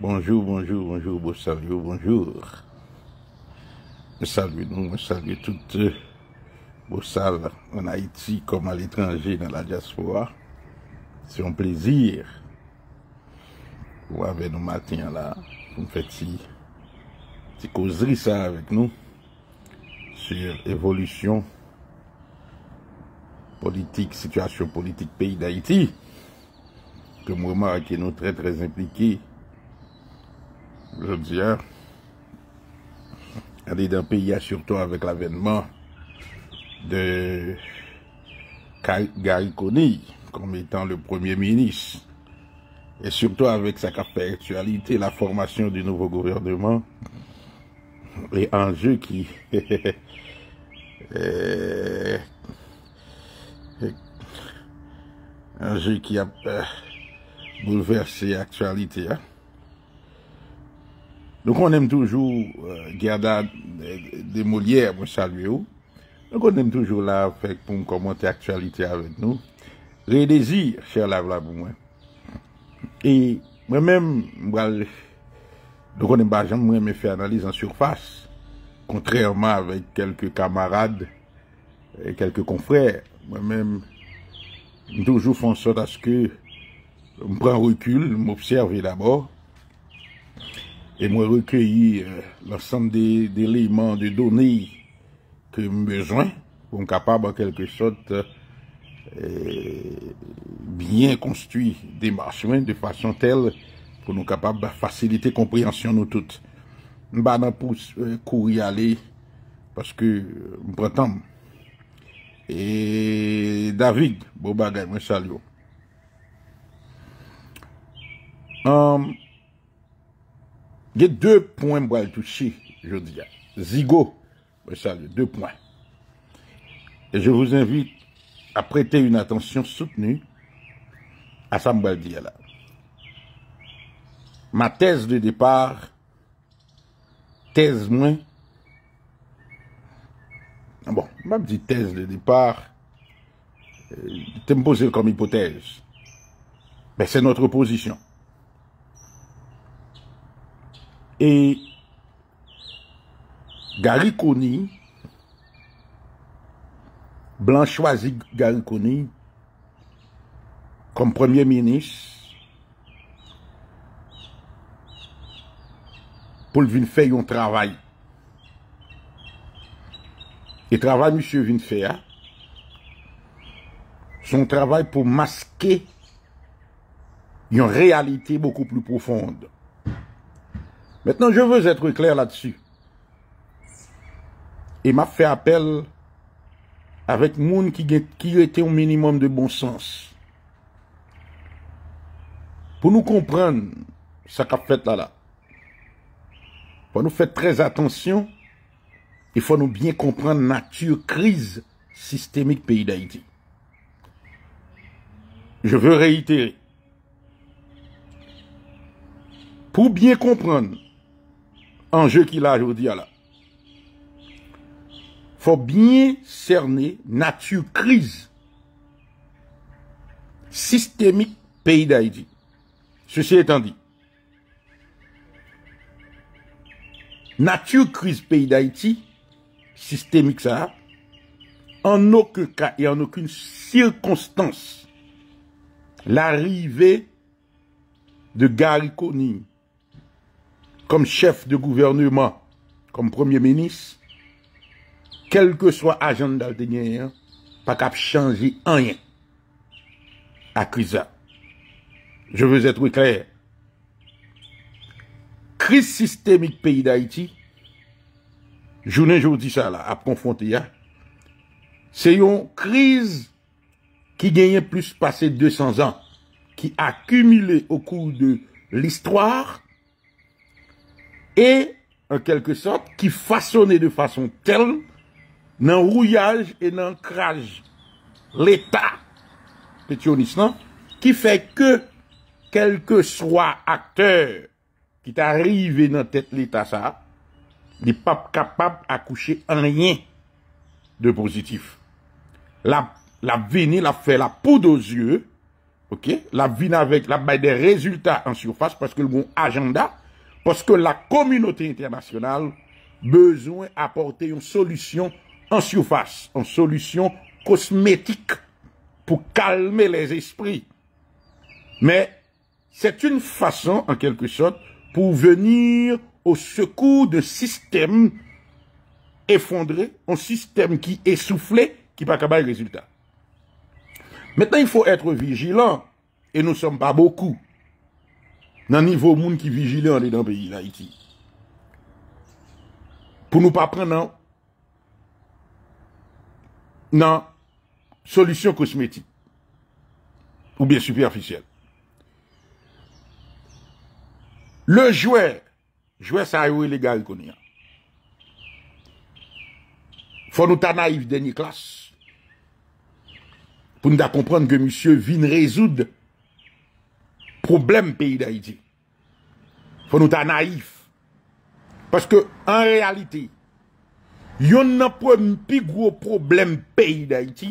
Bonjour, bonjour, bonjour, bonjour, bonjour. Je salue nous, je salue toutes vos euh, en Haïti comme à l'étranger dans la diaspora. C'est un plaisir vous avez nos matins là, vous faites si une causerie ça avec nous sur l'évolution politique, situation politique pays d'Haïti que moi, qui nous très très impliqués je Elle est hein. dans le pays, surtout avec l'avènement de Gary comme étant le premier ministre, et surtout avec sa actualité, la formation du nouveau gouvernement, les enjeux qui, euh, euh, enjeux qui a euh, bouleversé l'actualité. Hein? nou konen toujou euh, gyada euh, de molier mwen salve ou, nou konen toujou la fek pou m komante aktualite avet nou, rey de zi chè la vlamou mwen. E mwen men, nou konen pa jen mwen men fè analize an surface, kontrèrman avèk kelke kamarade, kelke konfrè, mwen men, mwen toujou fòn sot aske m pren rukul, m obsèrve d'abord, E mwen rekyeyi lansan de leyman, euh, de doni ke mbejwen pou m kapab a kelke sot biyen konstuit de mbasyon, de fasyon tel pou m kapab ba fasilite kompryansyon nou tout. M banan pou kou y ale, paske m prentan. E David, bo bagay, mwen salyo. Amm. Euh, Ge dè pwè m wè tou chi, jodi, zigo, wè sa, dè dè pwè. E jè wouz invite a prété yon atensyon soutenu a sa m wè dè yalav. Ma tez de depar, tez mwen, ah bon, ma m di tez de depar, euh, te m pose yon kom hipotez, be, se notre posisyon. E gari koni, blan chwazi gari koni, kom premier menis, pou l'vinfe yon travay. E travay monsye vinfe a, son travay pou maske yon realite beaucoup plus profonde. Maintenant, je veux être clair là-dessus. Et m'a fait appel avec moun qui, qui était au minimum de bon sens. Pour nous comprendre ce qu'a fait là-là. Pour nous faire très attention, il faut nous bien comprendre la nature crise systémique pays d'Haïti. Je veux réitérer. Pour bien comprendre Anje ki la, jwo di ya la. Fò bine serne natu kriz sistemik peyi da iti. Se si etan di. Natu kriz peyi da iti, sistemik sa, an nou ke ka, e an nou kwen sirkonstans, la rive de gari koni. kom chef de gouvernement, kom premier menis, kelke swa ajan dal te ganyan, pak ap chanji anyen, akriza. Je ve zetwe kler, kriz sistemik peyi da iti, jounen joun di sa la, ap konfonte ya, se yon kriz ki ganyan plus pase 200 an, ki akumile au kou de listwar, e, an kelke sot, ki fasonen de fason tel, nan rouyaj e nan kraj l'Etat, peti ou nisnan, ki fe ke kelke swa akter, ki ta rive nan tet l'Etat sa, ni pap kapap akouche an rien de pozitif. La vene la fe la pou do zye, la vene avèk la baye de rezultat an soufase, paske l mon ajanda, Parce que la communauté internationale besoin d'apporter une solution en surface, une solution cosmétique pour calmer les esprits. Mais c'est une façon, en quelque sorte, pour venir au secours de système effondré, un système qui est soufflé, qui n'a pas capable de résultat. Maintenant, il faut être vigilant, et nous ne sommes pas beaucoup. nan nivou moun ki vijile an de nan peyi la iti. Pou nou pa pre nan nan solisyon kosmetik ou bien superficiel. Le jouè, jouè sa ewe legal konè a. Fon nou ta naif denye klas. Pou nou da kompranke monsye vin rezoud problem peyi da iti. Fon nou ta naif. Paske, an realite, yon nan pou mpi gwo problem peyi da iti,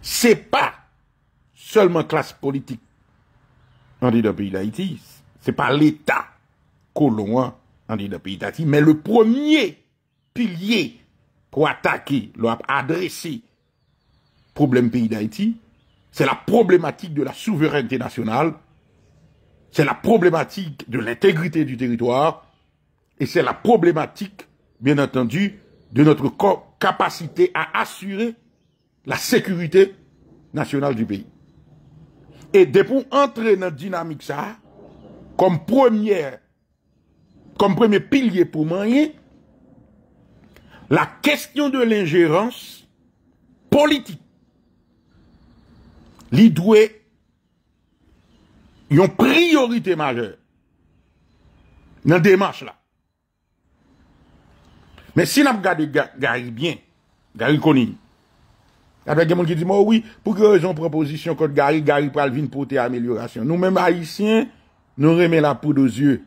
se pa, solman klas politik, an di da peyi da iti, se pa l'eta kolonwa an di da peyi da iti, men le premier pilye pou atake, lou ap adrese problem peyi da iti, C'est la problématique de la souveraineté nationale, c'est la problématique de l'intégrité du territoire, et c'est la problématique, bien entendu, de notre capacité à assurer la sécurité nationale du pays. Et dès pour entrer dans la dynamique ça, comme première, comme premier pilier pour manier, la question de l'ingérence politique Li dwe yon priorite maje, nan demache la. Men si la pou gade gari byen, gari koni, gade gen moun ki di, moui, pou kè yon proposisyon kote gari, gari pou alvin pote amelyorasyon. Nou mèm haisyen, nou remè la poud ozyou.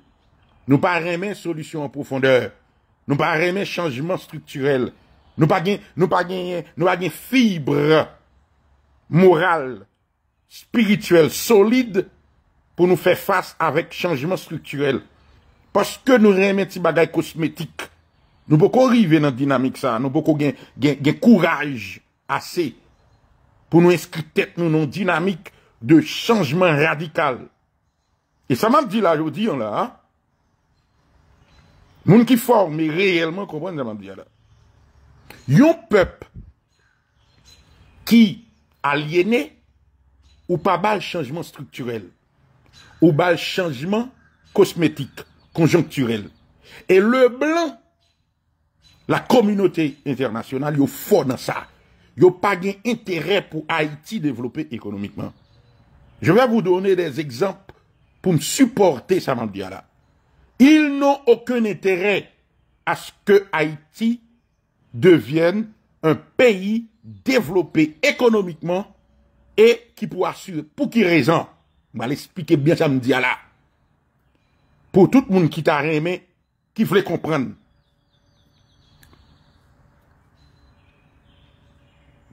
Nou pa remè solisyon pou fondeur, nou pa remè chanjman strukturel, nou pa gen fibre moral, spirituel, solide, pou nou fè fass avèk chanjman struktuel. Paske nou remè ti bagay kosmetik, nou boko rive nan dinamik sa, nou boko gen kouraj asè, pou nou inskri tèt nou nan dinamik de chanjman radikal. E sa mam di la, yo di yon la, ha? Moun ki fòr, me reèlman kompon nan mam di ya la. Yon pèp ki alienè, ou pas bal changement structurel, ou bal changement cosmétique, conjoncturel. Et le blanc, la communauté internationale, il fort dans ça. Il n'y pas d'intérêt pour Haïti développer économiquement. Je vais vous donner des exemples pour me supporter ça là. Ils n'ont aucun intérêt à ce que Haïti devienne un pays développé économiquement et qui pour assurer. Pour qui raison Je vais l'expliquer bien ça me dit là. Pour tout le monde qui t'a aimé, qui voulait comprendre.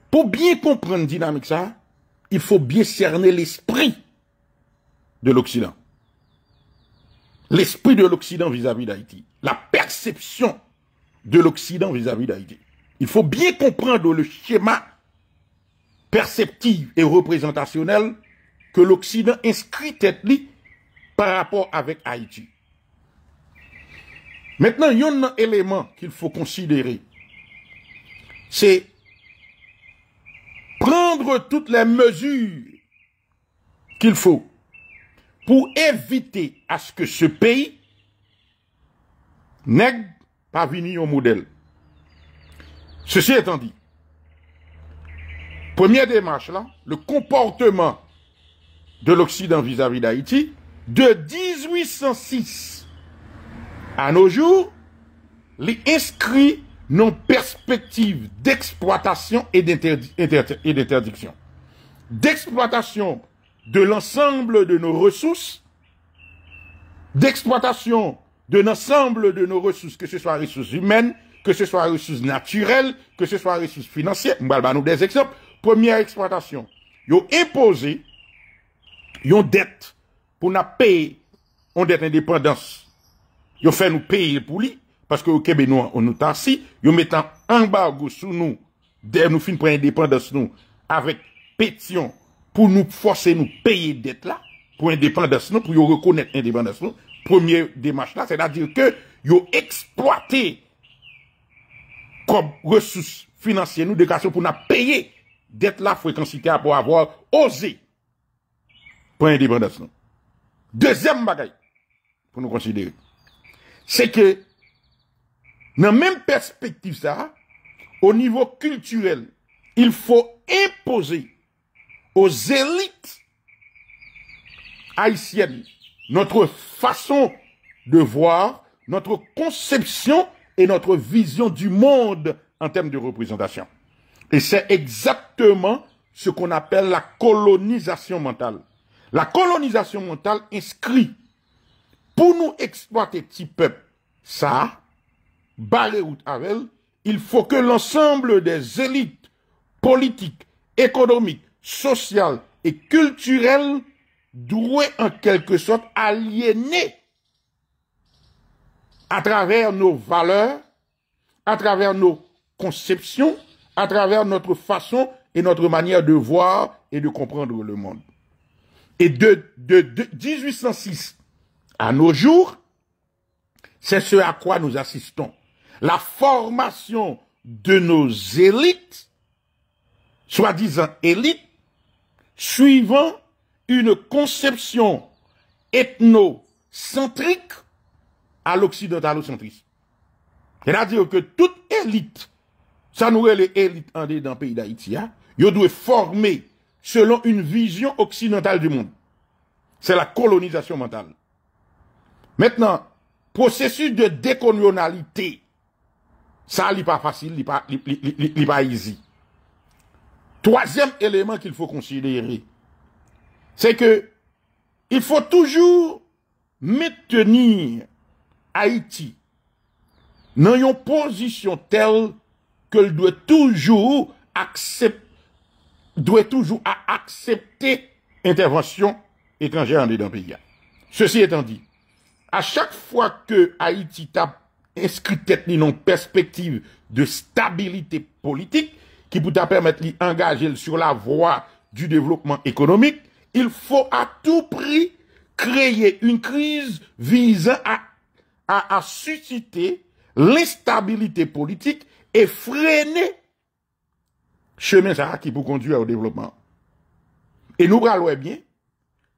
Pour bien comprendre dynamique ça, il faut bien cerner l'esprit de l'Occident. L'esprit de l'Occident vis-à-vis d'Haïti. La perception de l'Occident vis-à-vis d'Haïti. Il faut bien comprendre le schéma perceptive et représentationnelle que l'Occident inscrit tête par rapport avec Haïti. Maintenant, il y a un élément qu'il faut considérer. C'est prendre toutes les mesures qu'il faut pour éviter à ce que ce pays n'ait pas venu au modèle. Ceci étant dit, Première démarche là, le comportement de l'Occident vis-à-vis d'Haïti, de 1806 à nos jours, les inscrits non perspective d'exploitation et d'interdiction. D'exploitation de l'ensemble de nos ressources, d'exploitation de l'ensemble de nos ressources, que ce soit ressources humaines, que ce soit ressources naturelles, que ce soit ressources financières. Nous des exemples. Premye eksploatasyon, yo epose yon det pou na peye yon det indepandans. Yo fè nou peye pou li, paske yo kebe nou anoutansi, yo metan ambargo sou nou nou fin pou indepandans nou avèk petyon pou nou fòse nou peye det la pou indepandans nou, pou yo rekonèt indepandans nou. Premye demache la, sè da dir ke yo eksploate kom resus finanseye nou dekasyon pou na peye d'être la à pour avoir osé prendre l'indépendance. Deuxième bagaille, pour nous considérer, c'est que, dans même perspective ça, au niveau culturel, il faut imposer aux élites haïtiennes notre façon de voir, notre conception et notre vision du monde en termes de représentation. Et c'est exactement ce qu'on appelle la colonisation mentale. La colonisation mentale inscrit pour nous exploiter petit peuple, ça, barrer route avec, il faut que l'ensemble des élites politiques, économiques, sociales et culturelles doivent en quelque sorte aliéner à travers nos valeurs, à travers nos conceptions, à travers notre façon et notre manière de voir et de comprendre le monde. Et de, 1806 à nos jours, c'est ce à quoi nous assistons. La formation de nos élites, soi-disant élites, suivant une conception ethnocentrique à l'occidentalocentrisme. C'est-à-dire que toute élite ça nous les élites en dans le pays d'Haïti, ils hein. doivent former selon une vision occidentale du monde. C'est la colonisation mentale. Maintenant, processus de décolonialité, ça n'est pas facile, n'est pas, pas easy. Troisième élément qu'il faut considérer, c'est que il faut toujours maintenir Haïti dans une position telle que doit toujours accepter, doit toujours accepter intervention étrangère dans dedans pays. Ceci étant dit, à chaque fois que Haïti tape inscrit tête non perspective de stabilité politique qui peut permettre engager sur la voie du développement économique, il faut à tout prix créer une crise visant à, à susciter l'instabilité politique et freiner chemin qui pour conduire au développement. Et nous parlons bien,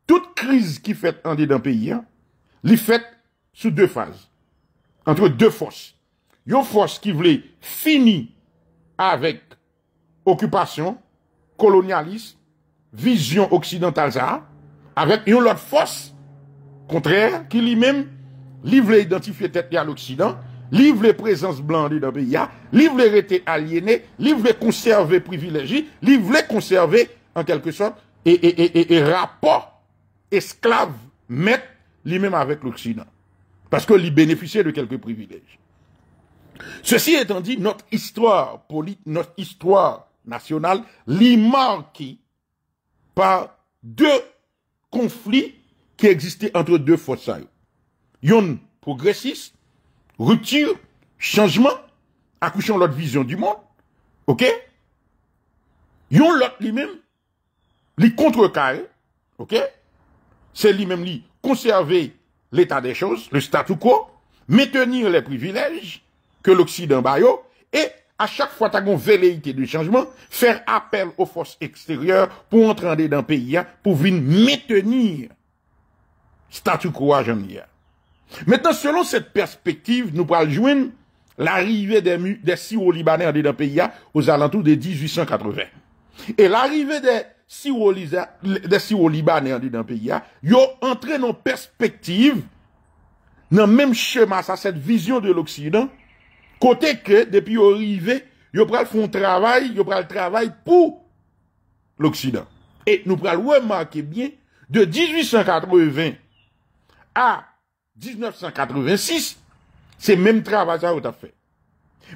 toute crise qui fait en dedans pays, elle hein, fait sous deux phases, entre deux forces. Une force qui voulait finir avec occupation, colonialisme, vision occidentale ça, avec une autre force contraire qui lui-même, lui voulait identifier tête à l'Occident, livre les présences blanches dans le pays, livre les rétés aliénés, livre conserver privilégiés, livre les conserver, en quelque sorte, et, rapport esclave, mettre lui-même avec l'Occident. Parce que lui bénéficiait de quelques privilèges. Ceci étant dit, notre histoire politique, notre histoire nationale, est marquée par deux conflits qui existaient entre deux forces. Yon progressiste, Routir, chanjman, akouchan lot vizyon du moun, ok, yon lot li men, li kontre kae, ok, se li men li konserve l'eta de chos, le statu quo, mettenir le privilej ke l'Oksidan Bayo, e a chak fwa tagon veleite de chanjman, fer apel ou fos eksteryor pou entrande dan peyi ya, pou vin mettenir statu quo a jan li ya. Metan, selon set perspektiv, nou pral jwen l'arive de Siro-Libanè an didan peya ou zalantou de 1880. E l'arive de Siro-Libanè an didan peya, yo entre nou perspektiv nan menm chemas a set vizyon de l'Oksidan, kote ke, depi yo rive, yo pral fon travay, yo pral travay pou l'Oksidan. E nou pral wè manke bie de 1880 a... 1986, c'est même travail ça que tu fait.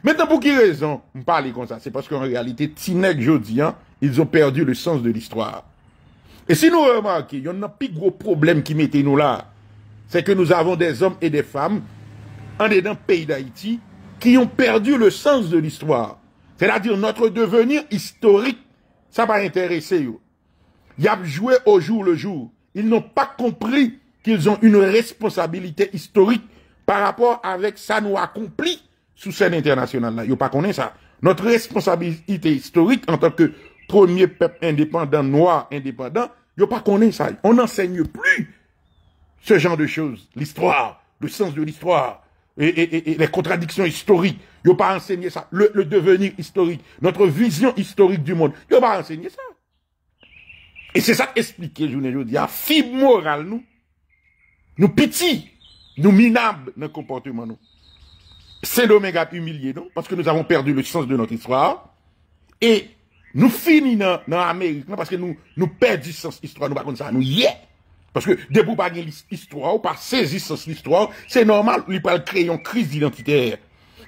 Maintenant, pour quelle raison on parle comme ça C'est parce qu'en réalité, Tinek hein, ils ont perdu le sens de l'histoire. Et si nous remarquons, il y en a un plus gros problème qui mettait nous là, c'est que nous avons des hommes et des femmes en dedans pays d'Haïti qui ont perdu le sens de l'histoire. C'est-à-dire notre devenir historique, ça va intéresser. Ils ont joué au jour le jour. Ils n'ont pas compris qu'ils ont une responsabilité historique par rapport avec ça nous accompli sous scène internationale. Ils n'ont pas connu ça. Notre responsabilité historique en tant que premier peuple indépendant, noir indépendant, n'ont pas connaît ça. On n'enseigne plus ce genre de choses. L'histoire, le sens de l'histoire. Et, les contradictions historiques. Ils n'ont pas enseigné ça. Le, devenir historique, notre vision historique du monde. Ils n'ont pas enseigné ça. Et c'est ça expliqué, je vous dis, à fibre morale, nous. Nou piti, nou minab nan komportement nou. Se nou men gapi humilié, nou, paske nou avon perdu le sens de not istoran, e nou fini nan Amerik, nan paske nou perdi sens istoran, nou bakon sa, nou ye, paske debou bagen istoran, ou pa sezi sens istoran, se normal ou li pal kreyon kriz identitère.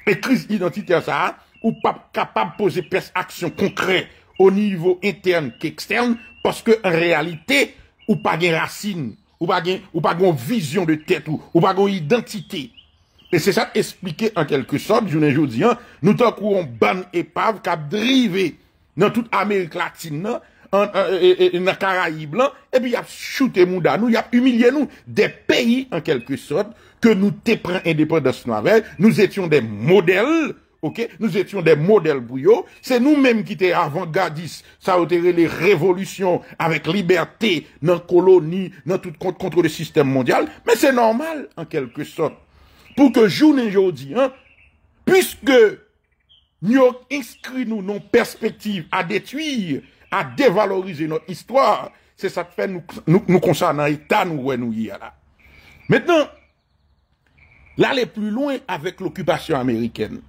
Pe kriz identitère sa, ou pa kapab pose pes aksyon konkrè ou nivou intern ke ekstern, paske en realite, ou pa gen rasin, ou pas vision de tête ou, ou pas une identité. Et c'est ça expliqué en quelque sorte, je ne dis nous t'en courons ban épave a drivé dans toute Amérique latine, dans en, Caraïbes, et puis il a shooté mouda nous, y a humilié nous, des pays en quelque sorte, que nous te prend indépendance nous avec, nous étions des modèles, ok? Nous étions des modèles brouillots, C'est nous-mêmes qui étions avant-gardistes. Ça a été les révolutions avec liberté dans colonie, dans tout contre, le système mondial. Mais c'est normal, en quelque sorte. Pour que jour et aujourd'hui, hein, puisque nous avons inscrit nous nos perspectives à détruire, à dévaloriser notre histoire, c'est ça qui fait nous, nous, nous concernant l'État, nous, nous y là. Maintenant, l'aller plus loin avec l'occupation américaine.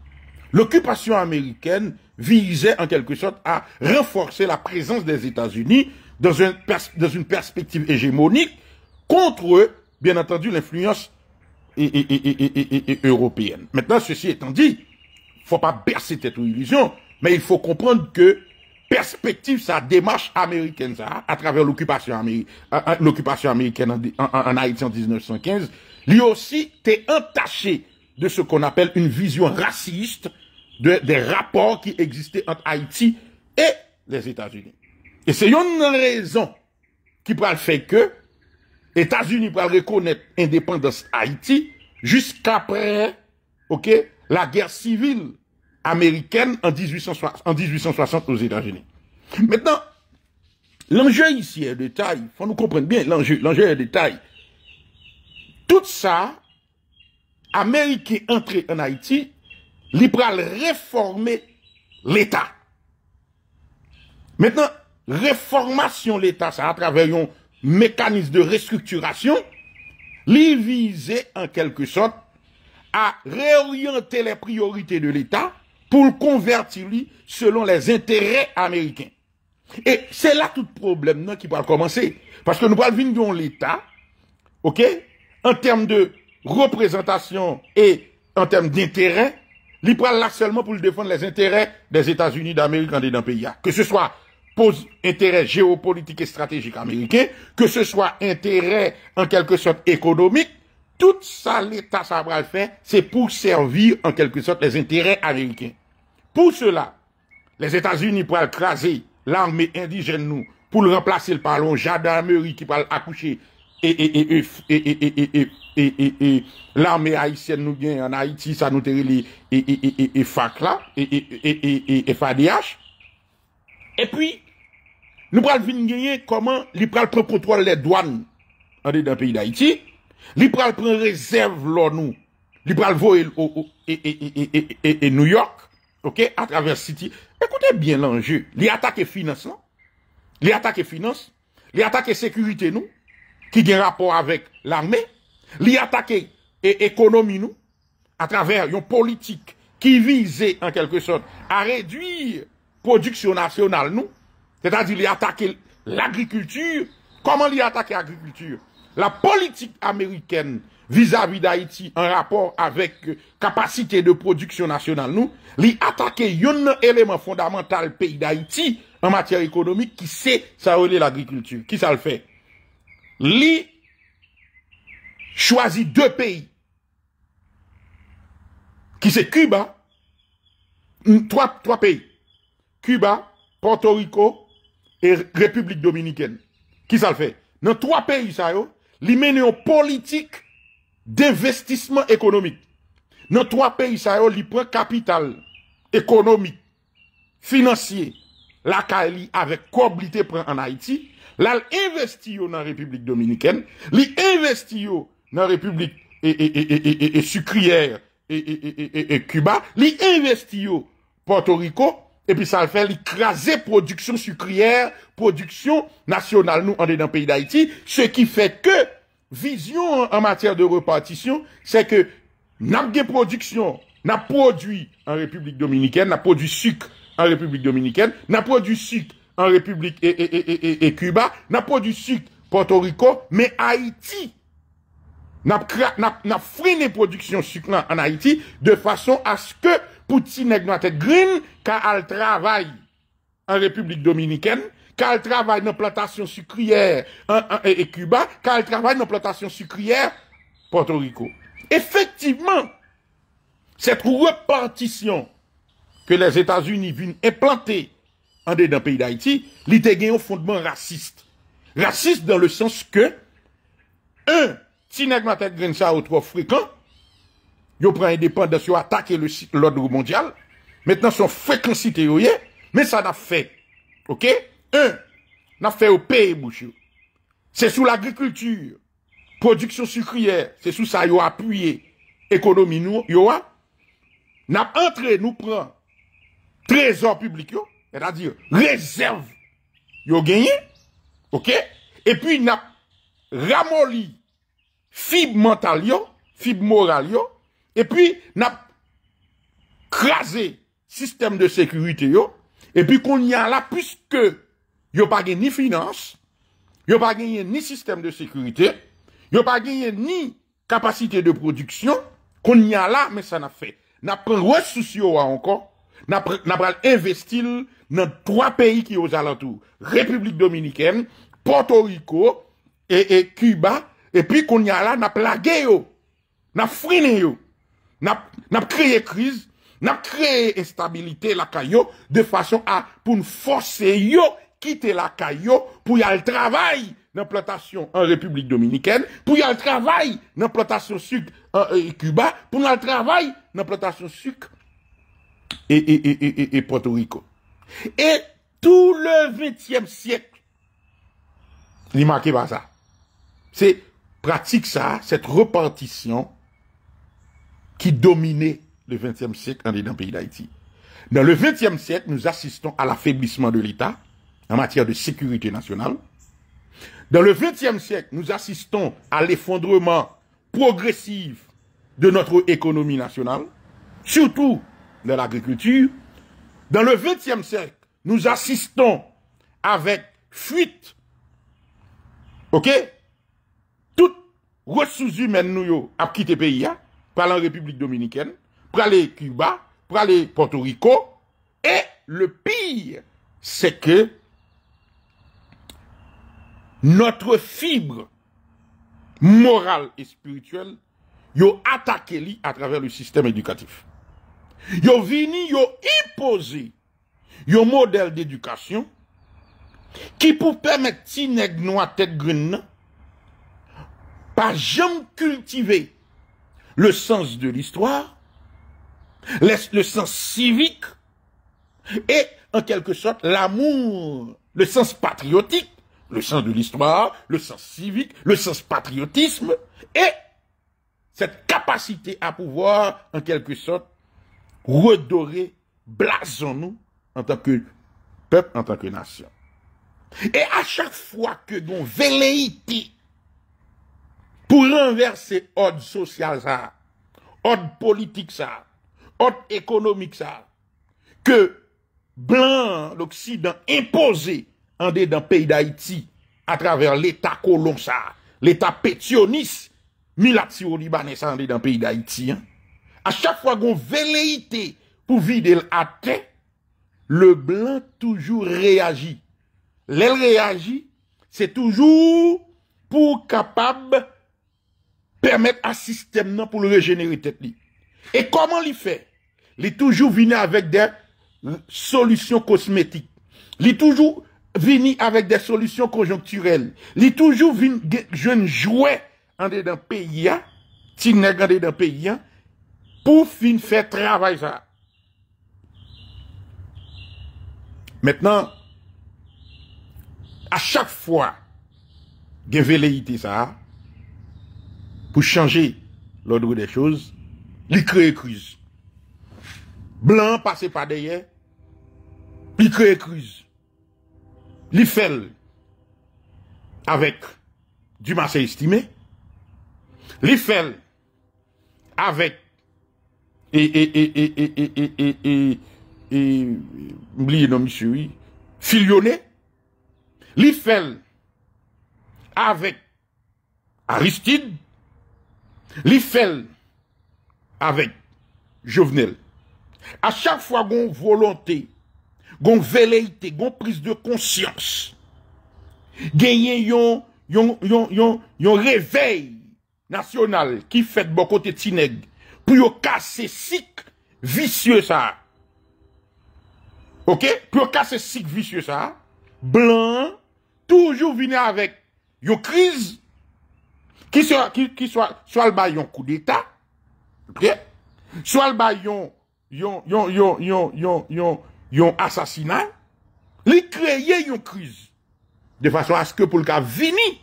L'occupation américaine visait en quelque sorte à renforcer la présence des États-Unis dans, une perspective hégémonique contre, bien entendu, l'influence européenne. Maintenant, ceci étant dit, il ne faut pas bercer tête illusion, mais il faut comprendre que perspective, sa démarche américaine, ça, à travers l'occupation américaine en, Haïti en 1915, lui aussi était entaché de ce qu'on appelle une vision raciste de, des rapports qui existaient entre Haïti et les États-Unis. Et c'est une raison qui peut faire que États-Unis pourraient reconnaître l'indépendance Haïti jusqu'après ok, la guerre civile américaine en, 1860, en 1860 aux États-Unis. Maintenant, l'enjeu ici est de taille. faut nous comprendre bien l'enjeu. L'enjeu est de taille. Tout ça, est entrée en Haïti, li réformer l'État. Maintenant, réformation l'État, l'État, ça a travers un mécanisme de restructuration, li vize en quelque sorte, à réorienter les priorités de l'État pour le convertir selon les intérêts américains. Et c'est là tout problème qui va commencer. Parce que nous parlons l'État, ok, en termes de représentation et en termes d'intérêt, il prend là seulement pour défendre les intérêts des États-Unis d'Amérique dans le pays. Que ce soit intérêt géopolitique et stratégique américain, que ce soit intérêt en quelque sorte économique, tout ça l'État ça le faire, c'est pour servir en quelque sorte les intérêts américains. Pour cela, les États-Unis pourraient écraser l'armée indigène nous pour le remplacer par un qui va accoucher E l'armè aïtien nou gen en Haïti Sanote li e FADH E puis, nou pral vin genye Koman li pral pren potwale le douane An dey nan peyi d'Haïti Li pral pren rezèv lò nou Li pral vò e New York Ok, a travers city Ekoute bien lanjè Li atake finance lò Li atake finance Li atake sekurite nou ki gen rapor avèk l'armè, li atake e ekonomi nou, a travèr yon politik, ki vize en kelke son, a redwi produksyon nasyonal nou, tèta di li atake l'agrikultur, koman li atake l'agrikultur? La politik Ameriken, vis-à-vis d'Haïti, an rapor avèk kapasite de produksyon nasyonal nou, li atake yon elemen fondamental peyi d'Haïti, an matère ekonomik, ki se sa rele l'agrikultur, ki sa l'fè? Li chwazi 2 peyi. Ki se Cuba, 3 hmm, peyi. Cuba, Puerto Rico, et République Dominikène. Ki sa l'fè? Nan 3 peyi sa yo, li mènyon politik d'investissement ekonomik. Nan 3 peyi sa yo, li pren kapital ekonomik, financier, la ka li avèk kob lite pren an Haiti, la l'investiyo nan Republik Dominikèn, li investiyo nan Republik sukriyèr e Kuba, li investiyo Porto Rico, e pi sa l'fè, li krasè produksyon sukriyèr, produksyon nasyonal nou an de nan peyi d'Haïti, se ki fè kè vizyon an matèr de repartisyon, se ke nan gè produksyon nan produy an Republik Dominikèn, nan produy suk an Republik Dominikèn, nan produy suk an republik e Kuba, nan produs syk potoriko, me Haiti, nan frene produksyon syk lan an Haiti, de fason aske Poutine gna te grine, ka al travay an republik Dominiken, ka al travay nan plantasyon sykriyèr en Kuba, ka al travay nan plantasyon sykriyèr en Potoriko. Efektiveman, setre repantisyon ke les Etats-Unis vin implanté ande nan peyi d'Haïti, li te gen yon fondement raciste. Raciste dans le sens ke, un, ti neg matèk grensa ou tro frikant, yo pran indépendance, yo atake l'ordre mondial, mettenan son frikansite yo ye, men sa na fe, ok, un, na fe ou peye mouch yo, se sou l'agrikulture, prodiksyon sukriye, se sou sa yo apuye, ekonomi yo wa, na entre nou pran, trezor publik yo, c'est-à-dire réserve yo genye, ok, et puis nap ramoli fib mental yo, fib moral yo, et puis nap kraser système de sécurité yo, et puis kon y a la, puisque yo pa genye ni finance, yo pa genye ni système de sécurité, yo pa genye ni kapasité de production, kon y a la, men sa na fe, nap prouè souci yo an kon, nap pral investil yo, nan 3 peyi ki yo zalantou Republik Dominikèn, Porto Rico e Kuba e pi kon yala nan plage yo nan frine yo nan kreye kriz nan kreye estabilite la kayo de fasyon a pou nou fose yo kite la kayo pou yal travay nan plantasyon en Republik Dominikèn pou yal travay nan plantasyon suk e euh, Kuba euh, pou yal travay nan plantasyon suk e Porto Rico Et tout le XXe siècle, il marqué par ça. C'est pratique ça, cette repartition qui dominait le 20e siècle dans le pays d'Haïti. Dans le XXe siècle, nous assistons à l'affaiblissement de l'État en matière de sécurité nationale. Dans le XXe siècle, nous assistons à l'effondrement progressif de notre économie nationale, surtout dans l'agriculture, dans le e siècle, nous assistons avec fuite, ok, toutes ressources humaines nous a quitté le pays, hein? pour la République Dominicaine, pour aller Cuba, pour aller Porto Rico, et le pire, c'est que notre fibre morale et spirituelle, yo attaqué à travers le système éducatif yo vini, yo imposé yo modèle d'éducation qui pour permettre ti nèg noir tête pas jamais cultiver le sens de l'histoire, le sens civique et en quelque sorte l'amour, le sens patriotique, le sens de l'histoire, le sens civique, le sens patriotisme et cette capacité à pouvoir en quelque sorte redoré, blason nou, en tanke pep, en tanke nasyon. E a chak fwa ke don vele iti, pou renverse od sosyal sa, od politik sa, od ekonomik sa, ke blan l'Oksidan impose, ande dan peyi d'Haïti, a travèr l'Etat kolon sa, l'Etat petionis, milatio libanese ande dan peyi d'Haïti, hein. Non a chak fwa goun vele ite pou vide el ate, le blan toujou reagi. Le reagi, se toujou pou kapab permette asistem nan pou le rejenerite li. E koman li fe? Li toujou vini avèk de solusyon kosmetik. Li toujou vini avèk de solusyon konjonkturel. Li toujou vini genjouè ande dan peyi an, ti neg ande dan peyi an, pour finir fait travail ça. Maintenant, à chaque fois, j'ai ça, pour changer l'ordre des choses, il crée crise. Blanc passé par derrière, il crée crise. Il fait avec du massé estimé, il fait avec et oubliye e, e, e, nan mi sou i, filionè, li fèl avek Aristide, li fèl avek Jovenel. A chak fwa gon volante, gon veleite, gon pris de konsyans, genye yon reveil nasyonal ki fèt bokote Tineg pour casser vicieux ça. OK Pour vicieux ça, blanc toujours venir avec une crise qui soit qui, soit soit le bâillon coup d'état. Soit le yon yon yon assassinat. les créer une crise de façon à ce que pour le cas vini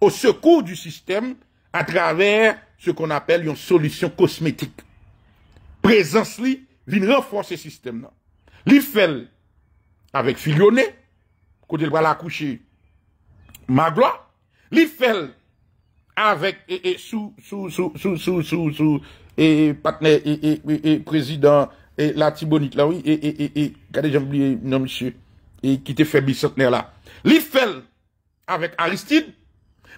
au secours du système à travers se kon apel yon solisyon kosmetik. Prezans li, li renfors se sistem nan. Li fel, avek Filionne, kou del wala akouche Magloa, li fel, avek, sou, sou, sou, sou, sou, sou, patne, prezident, la Tibonite la, li fel, avek Aristide,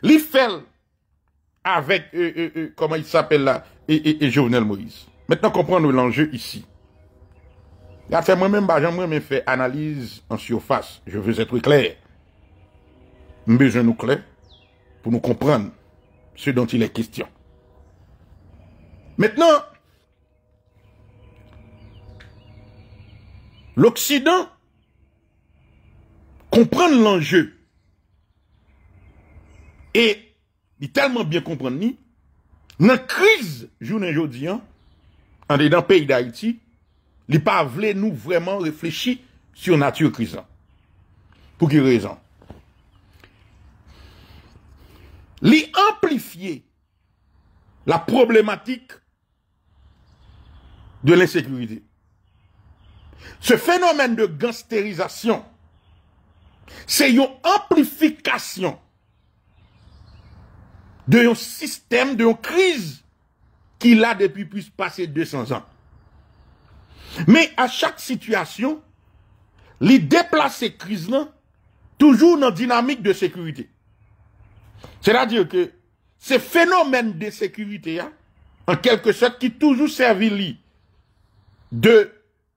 li fel, avec, euh, euh, euh, comment il s'appelle là, et, Jovenel Moïse. Maintenant, comprendre l'enjeu ici. A fait moi-même, bah, fait analyse en surface. Je veux être clair. Mais je nous clair pour nous comprendre ce dont il est question. Maintenant, l'Occident comprend l'enjeu et il tellement bien comprendre ni, la crise, le dis, en dedans pays d'Haïti, il pas voulu nous vraiment réfléchir sur nature crise. Pour quelle raison? Li amplifier la problématique de l'insécurité. Ce phénomène de gangsterisation, c'est une amplification de système, de crise qu'il a depuis plus passer 200 ans. Mais à chaque situation, il déplace ces crise-là toujours dans une dynamique de sécurité. C'est-à-dire que ce phénomène de sécurité, hein, en quelque sorte, qui toujours servit de,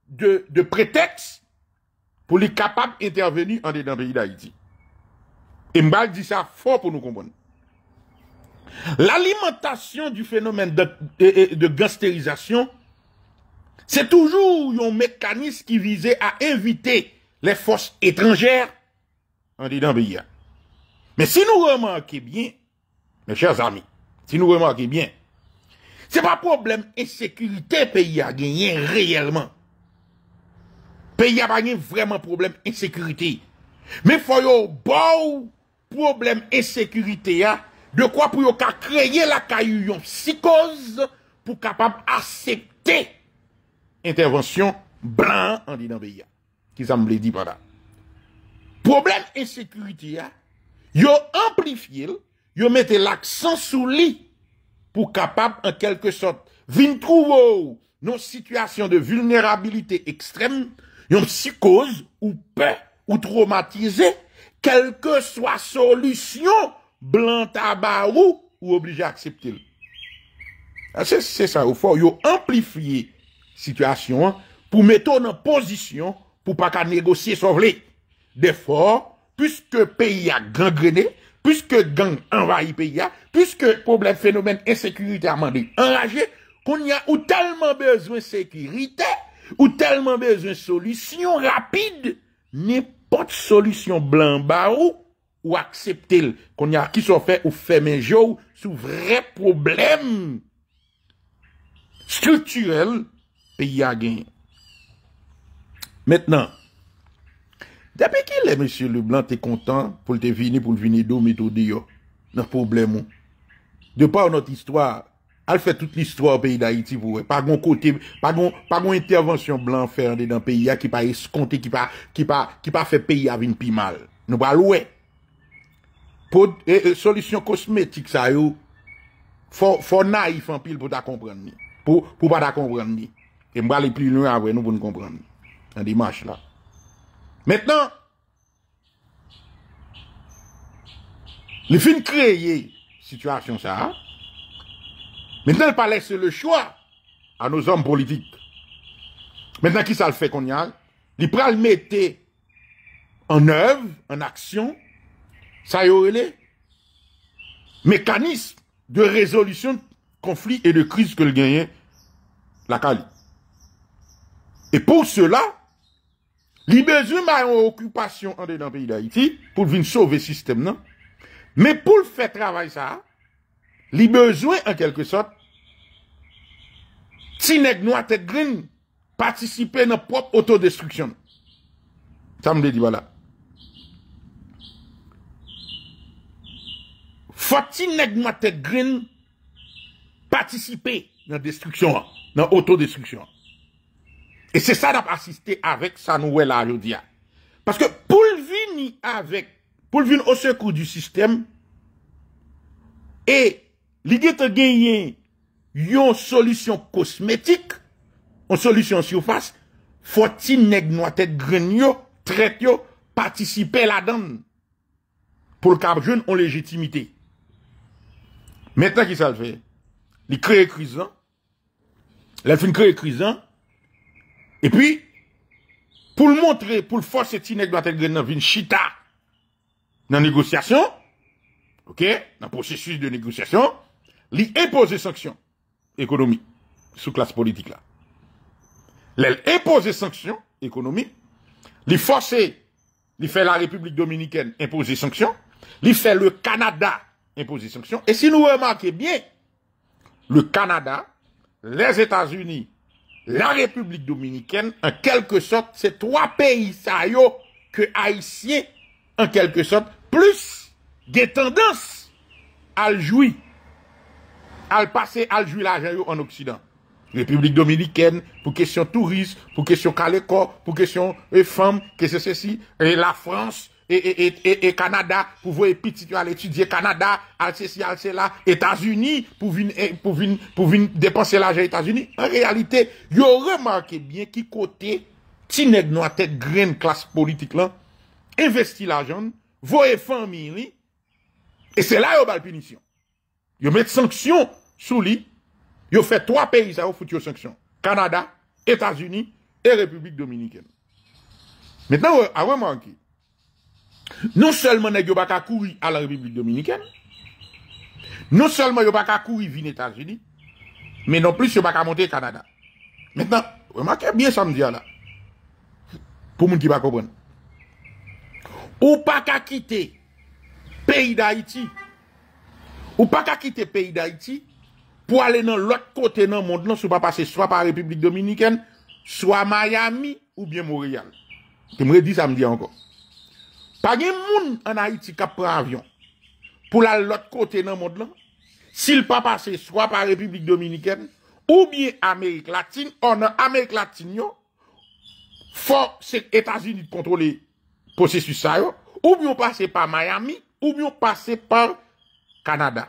de, prétexte pour les capables d'intervenir en dedans pays d'Haïti. Et dit ça fort pour nous comprendre. L'alimentasyon du fenomen de gasterizasyon, se toujou yon mekanis ki vize a evite le fos etranjer an didan beya. Men si nou remanke bien, men chèr zami, si nou remanke bien, se pa problem esekurite peya genyen reyelman. Peya ba genyen vreman problem esekurite. Men foyo bou problem esekurite ya De kwa pou yo ka kreye la ka yu yon psikose pou kapab asekte intervensyon blan an di nan beya. Ki zan mble di ban da. Problem ensekuriti ya, yo amplifiye, yo mette l'aksan sou li pou kapab an kelke sot vin trouvo nou situasyon de vulnerabilite ekstrem yon psikose ou pe ou traumatize kelke swa solusyon Blan tabarou ou oblige akseptil. Ah, Se sa ou fo, yo amplifiye sitwasyon pou mette ou nan posisyon pou pa ka negosye sovle. De fo, pwiske peyi a gangrene, pwiske gang envahi peyi a, pwiske problem fenomen ensekiriterman de enraje, kon ya ou telman bezwen sekirite, ou telman bezwen solisyon rapide, nipot solisyon blan barou, Ou akseptil kon ya ki son fe ou fe menjou sou vre problem struktuel pe yagin. Mètnen, dèpeke le mèsyou le blan te kontan pou l te vini pou l vini do metodi yo nan problemon? De pa ou not istwa, al fè tout l istwa ou pe yi da iti vou. Pa goun kote, pa goun intervensyon blan fè an de dan pe yi ya ki pa eskonte, ki pa fè pe yi avin pi mal. Nou pa louè. pou eh, eh, solisyon kosmetik sa yo, fò na yi fan pil pou ta komprenne mi. Pou pa ta komprenne mi. E mba li e pli lwen avwe nou pou nou komprenne mi. An dimash la. Mètnen, li fin kreye situasyon sa, mètnen palese le chwa an nou zom politik. Mètnen ki sa l fe kon nyal, li pral mette an ev, an aksyon, Sa yo ele, mekanisme de rezolusyon konflik et de kriz ke l genyen lakali. Et pou cela, li bezwen mayon okupasyon ande dan peyi la iti, pou vin sove sistem nan. Men pou l fè travay sa, li bezwen an kelke sot, ti neg nou atet grin, patisipe nan prop autodestruksyon. Sa m de di wala. foti neg mwatek grin patisipe nan destruksyon an, nan otodestruksyon an. E se sa dap asiste avek sa nouwe la yodia. Paske pou l vini avek, pou l vini o sekou du sistem, e li dite genyen yon solusyon kosmetik, yon solusyon syoufas, foti neg mwatek grin yo, tret yo, patisipe la dan. Poul kab joun, yon legitimitey. Maintenant, qui ça le fait Il crée crise. Il fin crée crise. Et puis, pour le montrer, pour le forcer Tinek dans une chita dans la négociation, ok, dans le processus de négociation, il impose sanctions économiques sous classe politique là. L'elle impose sanctions économiques, il force, il fait la République dominicaine imposer sanctions, il fait le Canada imposer sanctions. Et si nous remarquons bien, le Canada, les États-Unis, la République dominicaine, en quelque sorte, ces trois pays ça est, que Haïtiens, en quelque sorte, plus des tendances à jouer, à passer à jouer l'argent en Occident. République dominicaine, pour question tourisme, pour question caléco, pour question eh, femmes, que c'est ceci, et la France, E Kanada pou voye piti Kanada alse si alse la Etasuni pou vin Depanse la jan Etasuni En realite yo remanke Bien ki kote Tinek nou atek gren klas politik lan Investi la jan Voye fan miri E se la yo bal penisyon Yo met sanksyon sou li Yo fe 3 peri sa yo fout yo sanksyon Kanada, Etasuni E Republik Dominiken Metan yo remanke Nou selman yon baka kouri al Republik Dominiken Nou selman yon baka kouri vin Etat-Unis Men non plis yon baka monte Kanada Mwen maken byen samdiya la Pou moun ki bakopon Ou baka kite peyi Daichi Ou baka kite peyi Daichi Pou ale nan lak kote nan moun Non sou pa pase swa pa Republik Dominiken Swa Miami ou byen Montreal Te mwen re di samdiya anko pa gen moun anayitika pou avyon, pou la lot kote nan mod lan, sil pa pase swa pa Republik Dominiken, ou biye Amerik Latin, anan Amerik Latin yo, fò se Etasunit kontrole posè su sa yo, ou biyon pase pa Miami, ou biyon pase pa Kanada.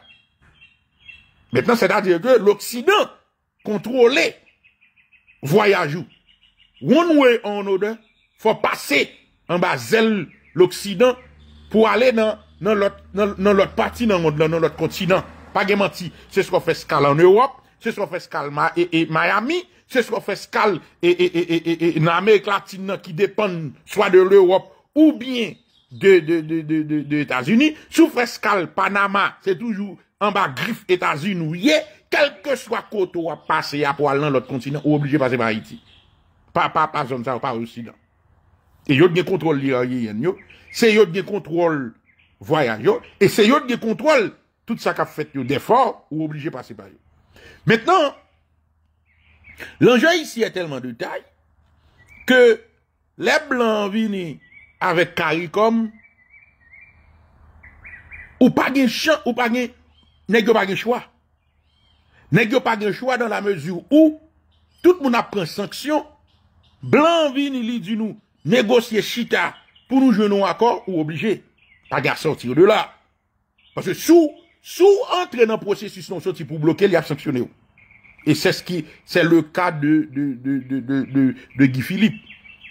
Mètenan se da dire ke l'Oksidant kontrole voyajou, one way anode, fò pase anba zèl, l'Oksidant pou alè nan lòt pati nan lòt kontinant. Pagèman ti, se so fèskal an Europe, se so fèskal Miami, se so fèskal nan Amèklatina ki depan soit de l'Europe ou bien de Etats-Unis, se so fèskal Panama, se toujou an ba grif Etats-Unis ou ye, kelke so a koto a pase ya pou alè nan lòt kontinant ou oblije pase ba Haiti. Pa zon sa ou pa Oksidant. E yot gen kontrol li a ye yen yo. Se yot gen kontrol voyan yo. E se yot gen kontrol tout sa ka fèt yo defor ou oblige pasi pa yo. Mètnen, l'anjou yisi yè telman detay ke lè blan vi ni avèk karikom ou pa gen chan, ou pa gen, ne gyo pa gen chwa. Ne gyo pa gen chwa dan la mezou ou tout moun ap pren sanksyon blan vi ni li din nou négocier chita pour nous jouer un accord ou obligé. Pas de sortir de là. Parce que sous, sous entrer dans processus non sorti pour bloquer, il y a sanctionné. Et c'est ce qui, c'est le cas de, de, Guy Philippe.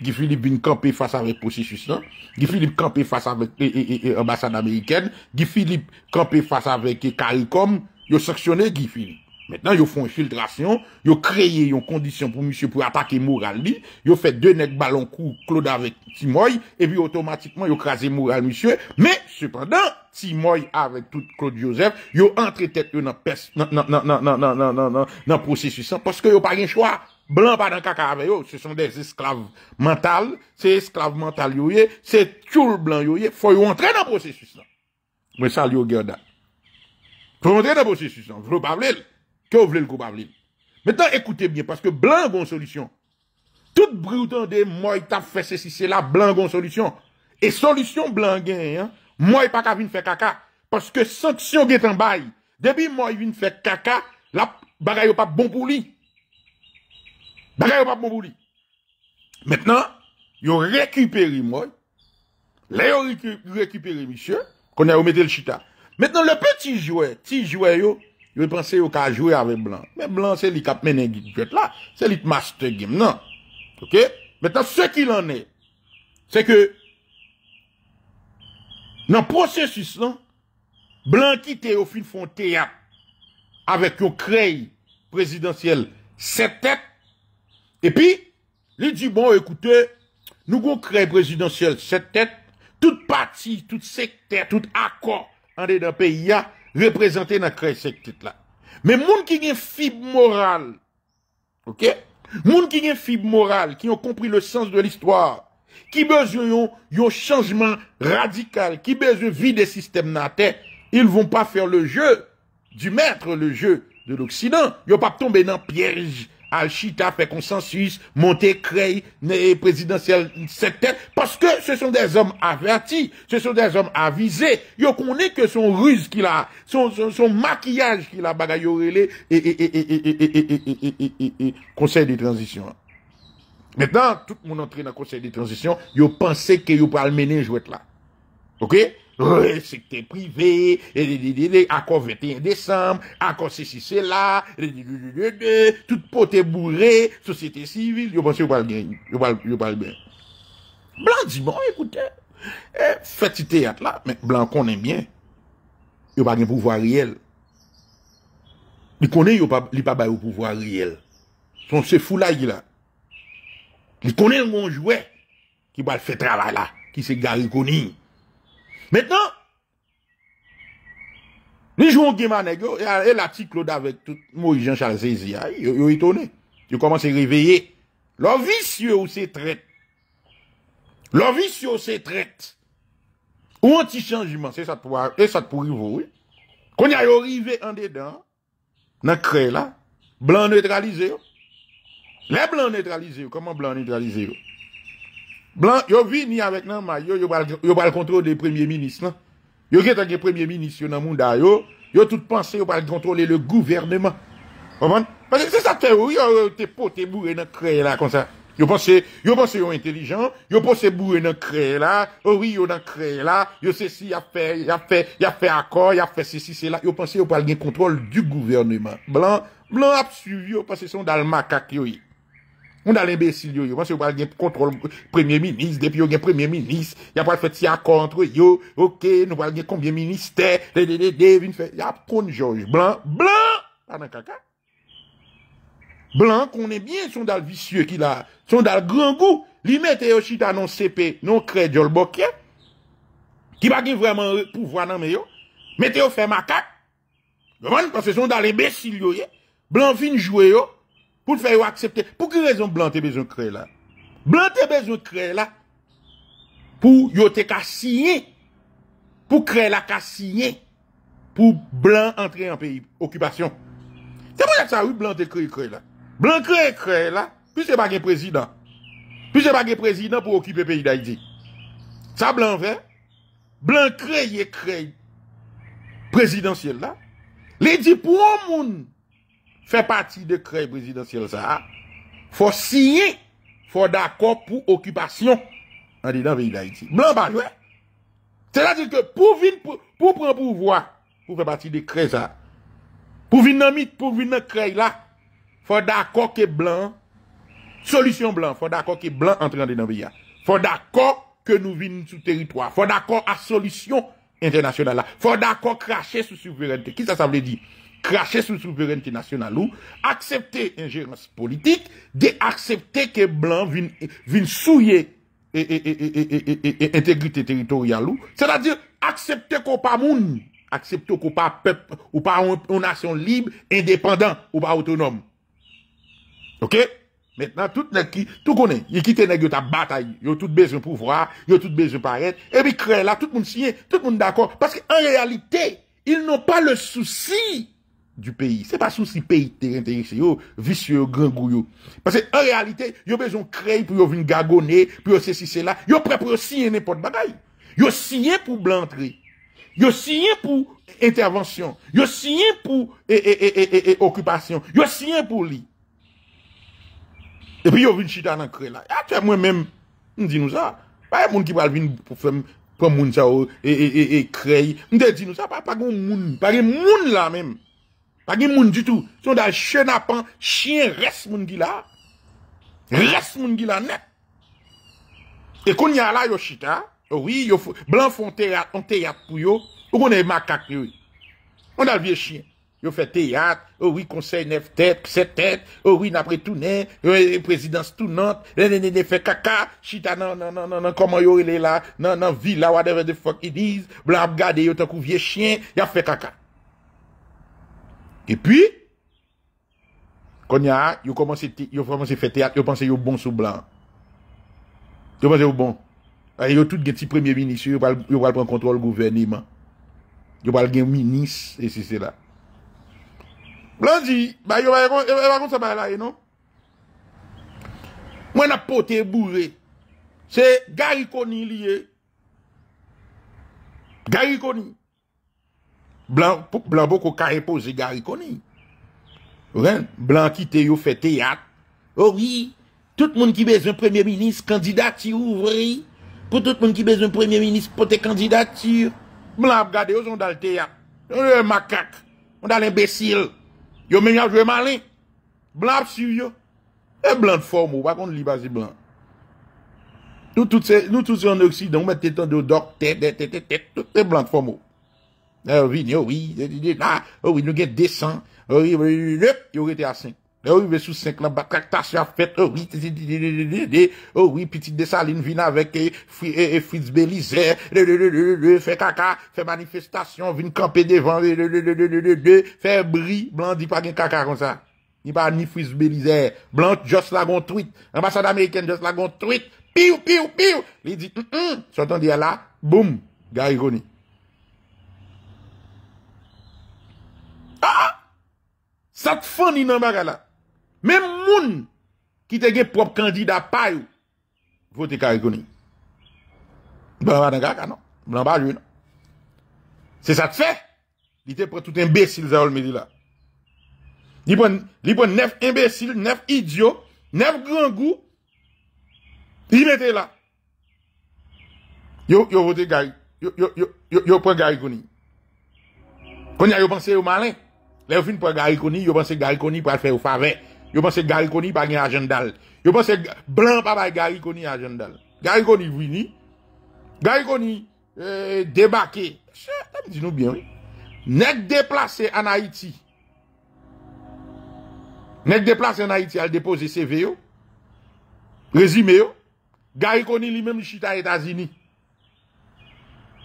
Guy Philippe vient camper face avec processus non? Guy Philippe camper face avec l'ambassade américaine. Guy Philippe camper face avec CARICOM. il a sanctionné Guy Philippe. Mètenan, yo fwa infiltrasyon, yo kreye yon kondisyon pou msye pou attake moral di, yo fwe denek balon kou Claude avèk Ti Moy, e pi otomatikman yo kreze moral msye, mè, sepèndan, Ti Moy avèk tout Claude Joseph, yo entre tèk yon an pes, nan nan nan nan nan nan nan nan nan proses yosan, pwòske yo pa gen chwa, blan pa nan kaka aveyo, se son des esklav mental, se esklav mental yoye, se tchoul blan yoye, fwa yo antre nan proses yosan. Mwen salyo ger dan. Fwa yo antre nan proses yosan, vlo pavle lè Ke ou vle l kou pa vle? Metan, ekoute bie, paske blan gon solisyon. Tout broutan de moi ta fese si se la, blan gon solisyon. E solisyon blan gen, moi pa ka vin fe kaka, paske sanksyon gen tan bay. Debi moi vin fe kaka, la bagay yo pa bon pou li. Bagay yo pa bon pou li. Metan, yo rekupere moi, la yo rekupere misye, konè ou metel chita. Metan, le peti jouè, ti jouè yo, Yon pensè yon ka jwè avè blan. Mè blan, se li kap menengi ki jwè t'la. Se li t'master game, nan. Ok? Metan, se ki l'anè, se ke, nan prosesus lan, blan ki te yon fin fon teyat avè ki yon krey prezidentiyel setet, epi, li di bon, ekoute, nou kon krey prezidentiyel setet, tout pati, tout sekter, tout akor, an dey dan peyi ya, Yon reprezenten nan kreisek tit la. Men moun ki gen fib moral, moun ki gen fib moral, ki yon kompri le sens de l'histoire, ki bezon yon yon chanjman radikal, ki bezon vi de sistem nan ate, yon voun pa fer le je, di mètre le je de l'Oksidan, yon pa ptombe nan pièj, Al-Chita fait consensus, monter Crey présidentiel sectaire, parce que ce sont des hommes avertis, ce sont des hommes avisés. Yo connaît que son ruse qu'il a, son, son, maquillage qu'il a bagaillé et, et, conseil de transition. Maintenant, tout le monde entré dans le conseil de transition, yo pensait que yo le mener jouet là. OK Resekte privé, akon 21 décembre, akon 66 là, tout potè bourré, sosyete sivile, yo panse yo pal gen, yo pal ben. Blan di bon, ekoute, fè ti tè atla, men blan konen ben, yo pal gen pouvoi riel. Li konen yo li pa bayou pouvoi riel. Son se fulay li la. Li konen l moun jouè, ki bal fè travala, ki se gari koni, Metnan, li jwoun geman e gyo, e la ti kloda vek tout, mou i jan chal zizi, yo itone, yo koman se riveye, lor vis yo se trete, lor vis yo se trete, ou anti-changiman se sat pou rivoye, kon ya yo rivey an dedan, nan kre la, blan neutralize yo, le blan neutralize yo, koman blan neutralize yo? Blan, yo vini avèk nan mayo, yo bal kontrol de premier minis lan. Yo ketan de premier minis yo nan moun dayo, yo tout panse yo bal kontrole le gouvernement. Faman? Fase se sa te ou yo te pou te boue nan kre la kon sa. Yo panse yo intelijan, yo panse boue nan kre la, ou yo nan kre la, yo se si ya fe akor, ya fe se si se la. Yo panse yo bal gen kontrol du gouvernement. Blan, blan ap suvi yo panse son dal makak yo yi. Mwen dal embesil yo yo. Mwen se wale gen kontrol premye minis. Depi yo gen premye minis. Ya wale fet si akontre yo. Ok. Nou wale gen konbye minis te. De de de de. Ya konjouj. Blan. Blan. Pan nan kaka. Blan konen bien son dal visye ki la. Son dal gran gou. Li mete yo chita non sepe. Non kred yo l bokye. Ki bagi vreman pou vwa nan me yo. Mete yo fe makak. Mwen. Mwen se son dal embesil yo yo. Blan vin jou yo. pou l fè yo akseptè. Pou ki rezon blan te bezon kre la? Blan te bezon kre la pou yote ka sinye, pou kre la ka sinye, pou blan entre en peyi, okupasyon. Se pou yote sa ou blan te kre kre la? Blan kre kre la, pou se bagen prezidant, pou se bagen prezidant pou okipe peyi da idik. Sa blan vè, blan kre ye kre, prezidansyèl la, le di pou ou moun, Fè pati de krey prezidentiel sa. Ah. Fò siye, fò d'akò pou okupasyon. An di nan veyi la iti. Blan pa lwe. Se la di ke pou vin, pou pran pou vwa. Fò fè pati de krey sa. Pou vin nan mit, pou vin nan krey la. Fò d'akò ke blan. Solisyon blan. Fò d'akò ke blan an trian di nan veyi la. Fò d'akò ke nou vin sou teritwa. Fò d'akò a solisyon internasyonal la. Fò d'akò krashe sou souverenite. Ki sa sa vle di? krashe sou souveren te nasyon alou, aksepte injerans politik, de aksepte ke blan vin souye e integri te teritorialou, se da dire aksepte ko pa moun, aksepte ko pa pep, ou pa ou nasyon lib, independant, ou pa autonome. Ok? Metna, tout konen, yi kite negyo ta batay, yo tout bezon pouvra, yo tout bezon paret, e bi kre la, tout moun siye, tout moun d'akon, paske an realite, il nou pa le souci, Du peyi. Se pa sou si peyi teren teren se yo vicye yo, gran goyo. Pase en realite, yo bezon krey pou yo vin gagone, pou yo se si se la. Yo prip pou yo siye nepot bagay. Yo siye pou blantri. Yo siye pou intervensyon. Yo siye pou e, e, e, e, e, e okupasyon. Yo siye pou li. E pi yo vin chida nan krey la. A, te mwen menm, munti nou sa. Pa yon moun ki bal vin pou fem, pou moun sa yo, e, e, e, e, krey. Munti di nou sa, pa, pa gon moun. Pa gen moun la menm. Pa gen moun di tou, son dal chenapan, chien res moun gila. Res moun gila net. E kon yala yo chita, oui, yo blan fonte yate pou yo, ou kon e makak yoy. On dal vie chien, yo fete yate, oh oui, konsey nef tete, kse tete, oh oui, napre tounen, oui, presidans tou nante, nenenene, fete kaka, chita nan nan nan nan nan, koman yo yoy le la, nan nan vi la, wadeve de fok yoy diz, blan ap gade yo tankou vie chien, yon fete kaka. E pi, konya yo komanse fè teat, yo panse yo bon sou blan. Yo panse yo bon. Yo tout gen ti premier ministre, yo pal pren kontrol gouvernement. Yo pal gen minis, et si se la. Blan di, ba yo va yon sa bay la e non. Mwen apote bouve, se ga yi koni liye. Ga yi koni. Blan pouk blan pouk ou karepo ziga yi koni. Ren, blan ki te yo fe teyak. Owi, tout moun ki bez un premye minis kandidat si ouvri. Po tout moun ki bez un premye minis pote kandidat si ouvri. Blan ap gade yo zon dal teyak. Yo yon makak. Yon dal embesil. Yo menyap jwe mali. Blan ap si yo. E blan fomo wakon li vazi blan. Nou tout se an oksidon, mwen tetan de ou dok, tet, tet, tet, tet, tet, blan fomo. Vini, ouwi, nou gen desen Owi, ouwi, nou gen desen Yow ete a 5 Owi, mesou 5 la, batak ta sè a fète Owi, petit desaline Vini avèk, fwis belize Fè kaka, fè manifestasyon Vini kampe devan Fè brie, blan di pa gen kaka kon sa Ni pa ni fwis belize Blan, jos lagon twit Ambassade Ameriken, jos lagon twit Piw, piw, piw Li di tutun, sotan di ala, boum Ga yikoni Sat fon ni nan baga la. Men moun ki te gen prop kandida payou. Vote kari koni. Blan baga nan gaka nan. Blan baga yon nan. Se sat fe. Li te pre tout imbesil zaol me di la. Li pre nef imbesil, nef idyo, nef grangou. Li bete la. Yo vote gari. Yo pre gari koni. Koni a yo pense yo malen. Lè ou fin pou gari koni, yo pan se gari koni pou al fè ou fave Yo pan se gari koni pa gen ajendal Yo pan se blan pa bay gari koni ajendal Gari koni vwi ni Gari koni euh, debake Chè, la mi di nou byan Nèk deplase an Haiti Nèk deplase an Haiti al depose CV yo Rezime yo Gari koni li men mi chita Etazini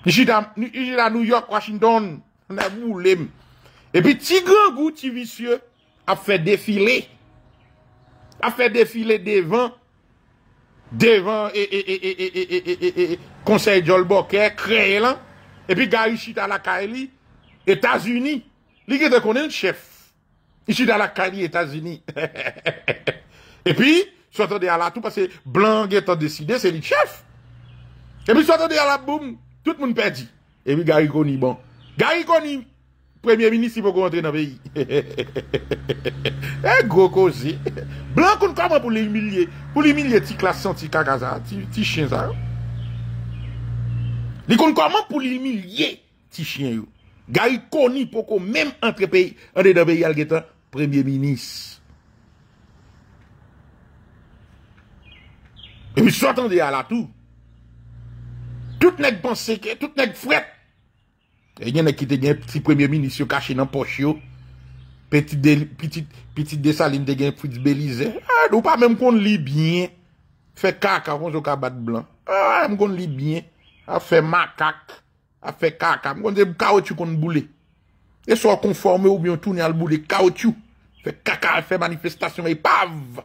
Ni chita New York, Washington Nèk mou lèm E pi ti gran gouti visye a fe defile. A fe defile devan. Devan e e e e e e e e e e e e. Konsey Djolboke kreye lan. E pi ga yisi ta la kaeli. Etasuni. Li ge te konen chèf. Yisi ta la kaeli Etasuni. E pi sotode ala tout. Pase blan ge ta deside se li chèf. E pi sotode ala boum. Tout moun pedi. E pi ga yi koni bon. Ga yi koni. premye minis yi pou kou antre nan peyi. E gro kozi. Blan kon koman pou li yi milye, pou li yi milye ti klasan, ti kakaza, ti chen zan. Li kon koman pou li yi milye, ti chen yo. Ga yi koni pou kou menm antre peyi, ane nan peyi algetan premye minis. E mi sotan de ala tou. Tout nek bon seke, tout nek fwet. E yon ekite gen yon piti premye minisyon kache nan pochyo. Peti desalim te gen fwitz belize. A, nou pa men mkonde libyen. Fe kaka, fwons yo ka bat blan. A, mkonde libyen. A fe makak. A fe kaka. Mkonde de mkawet yon konde boule. E so a konforme ou mwen toune al boule kawet yon. Fe kaka, fe manifestasyon e pav.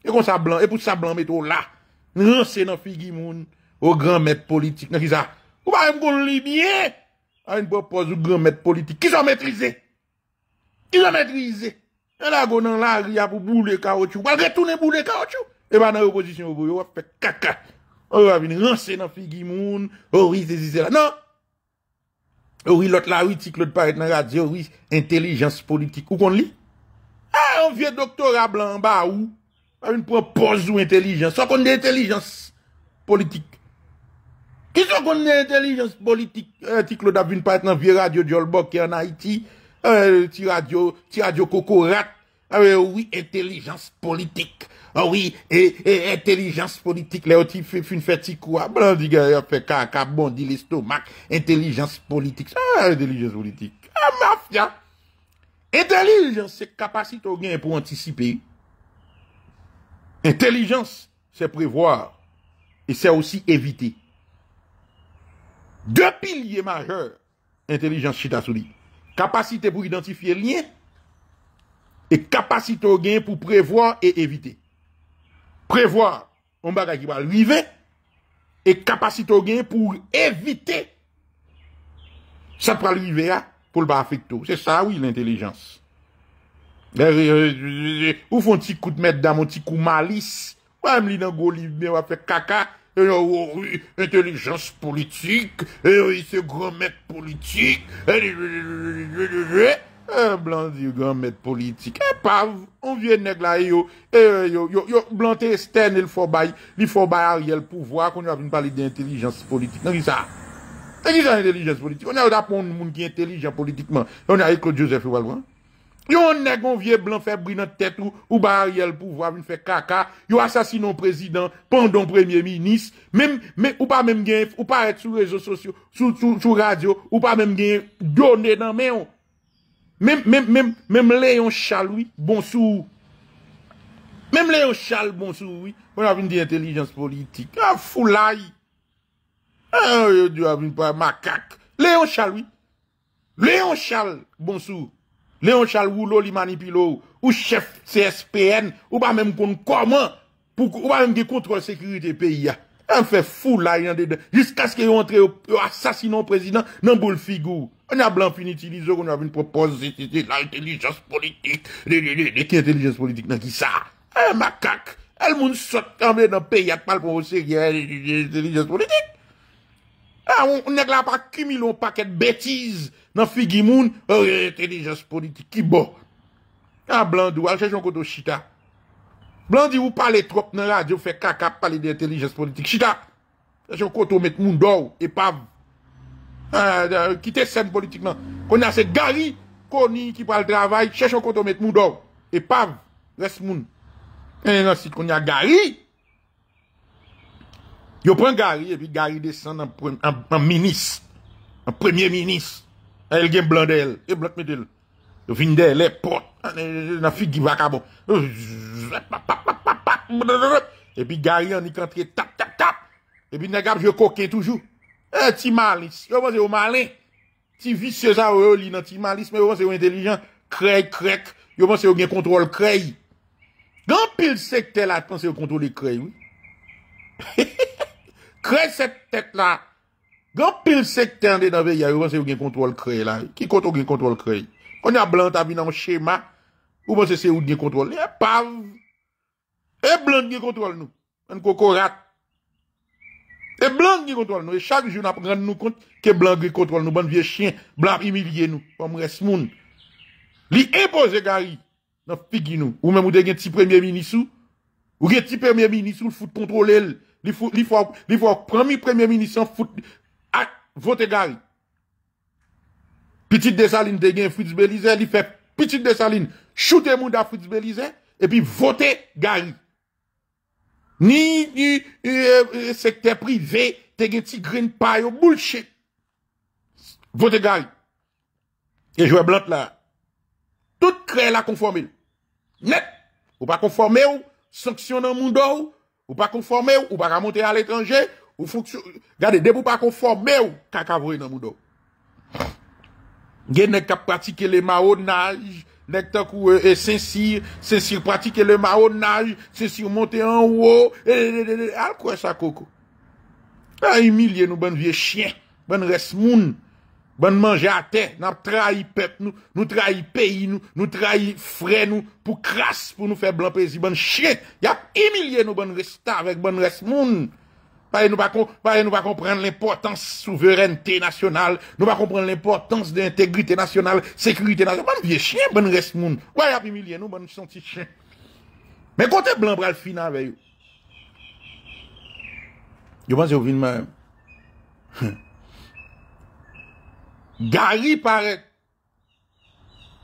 E kon sa blan. E pou sa blan met ou la. Nan se nan figi moun. Ou gran met politik. Nan ki za. Ou pa men mkonde libyen. A yon propos ou gran met politik. Ki zon metrize? Ki zon metrize? Yon e la go nan la ria pou boule karo chou. Walke toune boule karo chou. E ba nan reposisyon ou boule. Wap pe kaka. Ou avi nan ransen nan figi moun. Ou wise zize la. Nan. Ou wise lot la wise ciklo de paret nan radze. Ou wise intelijans politik. Ou kon li? A yon vie doktora blan ba ou. Avi nan propos ou intelijans. Ou kon li intelijans politik. Eh, ti sou konnen intelijans politik? Ti klou da vin pa et nan vi radio diolbok ki an Haiti? Eh, ti radio koko rat? Eh, Ouwi, intelijans politik. Ah Ouwi, intelijans politik. Le ou ti fin feti kwa? Ah, blan di gen, ya fe ka, ka bondi le stomak. Intelijans politik. A, intelijans politik. A, ah, mafya. Intelijans se kapasite ou gen pou antisipe. Intelijans se prevoar. E se osi evite. De piliye majeur, intelijans chita sou li. Kapasite pou identifiye liyen, e kapasite ou gen pou prevoi e evite. Prevoi, on baga ki ba l'uive, e kapasite ou gen pou evite. Sa pra l'uive a, pou l'ba afikto. Se sa ou l'intelijans. Ou fon ti kout met dam, ou ti kou malis, ou am li nan go libe wap fe kaka, Et là, oh, oh, oui, intelligence politique, et oui, oh, ce grand maître politique, et un blanc du grand maître politique. Et eh, pas, on vient nèg là, yo, et euh, yo, yo, yo, blanc externe, il faut bail, il faut bail Ariel pouvoir, qu'on a parler d'intelligence politique. Non, ça? Et qui ça, intelligence politique? On a d'après un monde qui est intelligent politiquement. On a eu Claude Joseph Walbrand. Yon neg moun vie blan fè brin nan tèt ou Ou ba Ariel Pouvo avin fè kaka Yon asasinon prezidant Pendon premye minis Ou pa mèm gen ou pa et sou rezo sosyo Sou radio ou pa mèm gen Donè nan mè yon Mèm lè yon chal ou Bon sou Mèm lè yon chal bon sou Ou avin di entelijans politik A foulay A yon di avin pa makak Lè yon chal ou Lè yon chal bon sou Leon Chalwoulou li manipilou, ou chef CSPN, ou ba mèm konn koman, ou ba mèm de kontrol sekirite peyi ya. An fe foul la yon dede, jisk aske yon entre yon asasinon prezident nan bou l figou. An a blan finitilize kon yon ave yon proposite de la intelijans politik, de ki intelijans politik nan ki sa. An eh, makak, el moun sot kambè nan peyi atpal pou ou se yon intelijans politik. A, ah, moun neglapa kimi loun paket betiz nan figi moun, a, oh, rejtelejans eh, eh, politik ki bo. A, ah, blandi wale, chèchon koto chita. Blandi wou pale trop nan radio, fè kaka pale de rejtelejans politik. Chita, chèchon koto met moun do, e pav. Ah, Kitè sen politik nan. Koni ase gari, koni ki pale travay, chèchon koto met moun do, e pav. Res moun. E nan si koni a gari. Yo pren Gary e pi Gary desan an minis. An premier minis. El gen blande el. Yo blande me del. Yo vinde el. Le pot. Nan fit giva kabon. E pi Gary an y kantre tap, tap, tap. E pi nagap yo koken toujou. E ti malis. Yo pan se yo malen. Ti visye sa yo li nan ti malis. Me yo pan se yo intelijan. Krek, krek. Yo pan se yo gen kontrol krey. Gan pil sekte la tan se yo kontrol krey. Hihi. Krey set tek la. Gan pil sek ten de nan ve yay. Ou ban se ou gen kontrol krey la. Ki kontrol gen kontrol krey. Konya blan ta vi nan chema. Ou ban se se ou gen kontrol. E blan gen kontrol nou. An koko rat. E blan gen kontrol nou. E chak joun ap rend nou kont. Ke blan gen kontrol nou. Ban vie chen. Blan imilye nou. Pan mou res moun. Li epose gari. Nan fik gen nou. Ou men mou de gen ti premier mini sou. Ou gen ti premier mini sou. Ou foute kontrol el. li fwa pwami premye minisyon ak vote gany. Petite desaline te gen Fritz Belize, li fe petite desaline choute mou da Fritz Belize epi vote gany. Ni e, e, sekte prive te gen ti green pie ou boulche. Vote gany. E jwe blot la. Tout kre la konforme. Net. Ou pa konforme ou sanksyon nan moun do ou Ou pa konforme ou, ou pa ka monte al etranje, ou foksyon... Gade, debou pa konforme ou, kakavre nan moudo. Gen nek kap pratike le mao naj, nek tak ou e, e sensir, sensir pratike le mao naj, sensir monte an wou, eledededededed, al kwa sa koko. A imilye nou ban vie chien, ban res moun. Bon manje ate, nap trahi pep nou, nou trahi peyi nou, nou trahi fre nou, pou kras pou nou fe blanpezi. Bon chen, yap emilye nou bon resta vek bon rest moun. Pari nou pa komprende l'importans souverennete nasyonal, nou pa komprende l'importans de integrite nasyonal, sekurite nasyonal. Bon vie chen, bon rest moun. Kwa yap emilye nou, bon chanti chen. Men kote blan pral fina veyo. Yo pan se ouvin ma... Haan. Gari parek.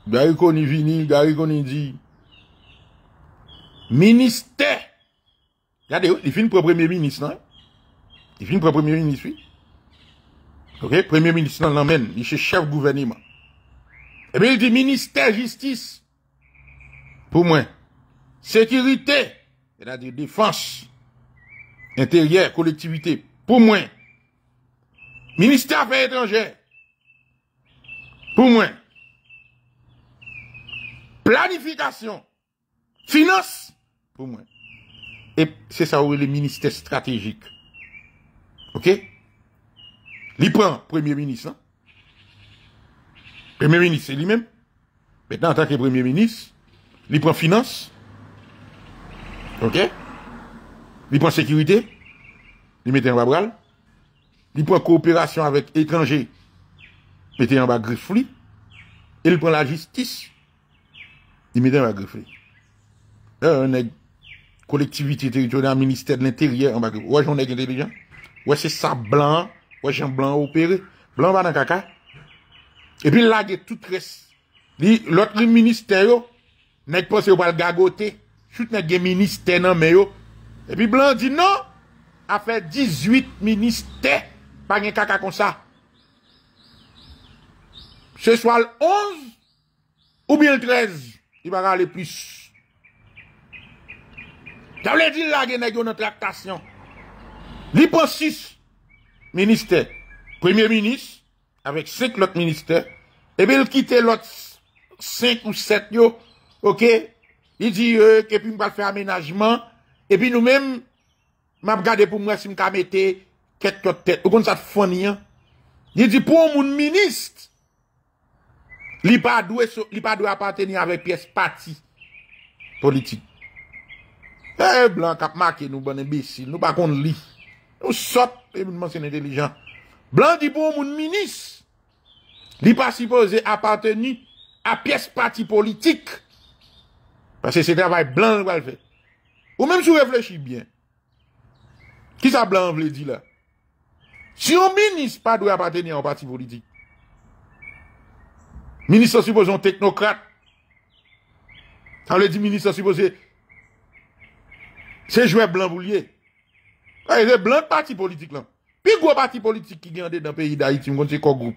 Gari koni vinil, gari koni di. Ministè. Gade yo, li fin pou premier ministre nan. Li fin pou premier ministre. Ok, premier ministre nan l'amen. Li se chef gouvernement. Ebe, eh li di ministère justice. Pou mwen. Sécurité. E da di défense. Intérieur, collectivité. Pou mwen. Ministère fait étranger. Pour moi, planification, finance, pour moi. Et c'est ça où est le ministère stratégique. Ok? Il prend premier ministre. Hein? Premier ministre, c'est lui-même. Maintenant, en tant que premier ministre, il prend finance. Ok? Il prend sécurité. Il met un Il prend coopération avec étrangers Meten yon bagrifli. Il pren la jistis. Yon meten yon bagrifli. Yon e, neg kolektiviti teritoryon yon minister l'interyer yon bagrifli. Waj yon neg yon teritoryon? Waj se sa blan? Waj yon blan operi? Blan wad an kaka? Epi la gen tout res. Li lot li minister yo, neg pose yo bal gagote, chout neg gen minister nan me yo. Epi blan di nan, a fe 18 minister pa gen kaka konsa. se swal 11 ou bil 13, i ba gale plus. Javle di la genè gyo nan traktasyon. Li po 6, minister, premier minister, avek 5 lot minister, ebe l kite lot 5 ou 7 yo, oke, li di yo, euh, kepi mba fè aménajman, ebi nou mèm, mab gade pou mwen si mka metè, ket kote tèt, ou kon sa fwani an. Li di pou moun ministre, li pa dwe apateni avè pyes pati politik. E, blan kap maken nou bonen besil, nou pa kon li. Nou sot, e moun monsen entelijan. Blan di pou moun minis, li pa sipose apateni apyes pati politik. Pase se travay blan wèl fè. Ou mèm sou reflechi bien. Ki sa blan vle di la? Si yon minis pa dwe apateni avè pati politik, Ministre suppose yon teknokrat A le di ministre suppose Se jwè blan voulye A le de blan oh oh parti politik lan Pi gwo parti politik ki gen an de dan peyi da itim kon se kogoup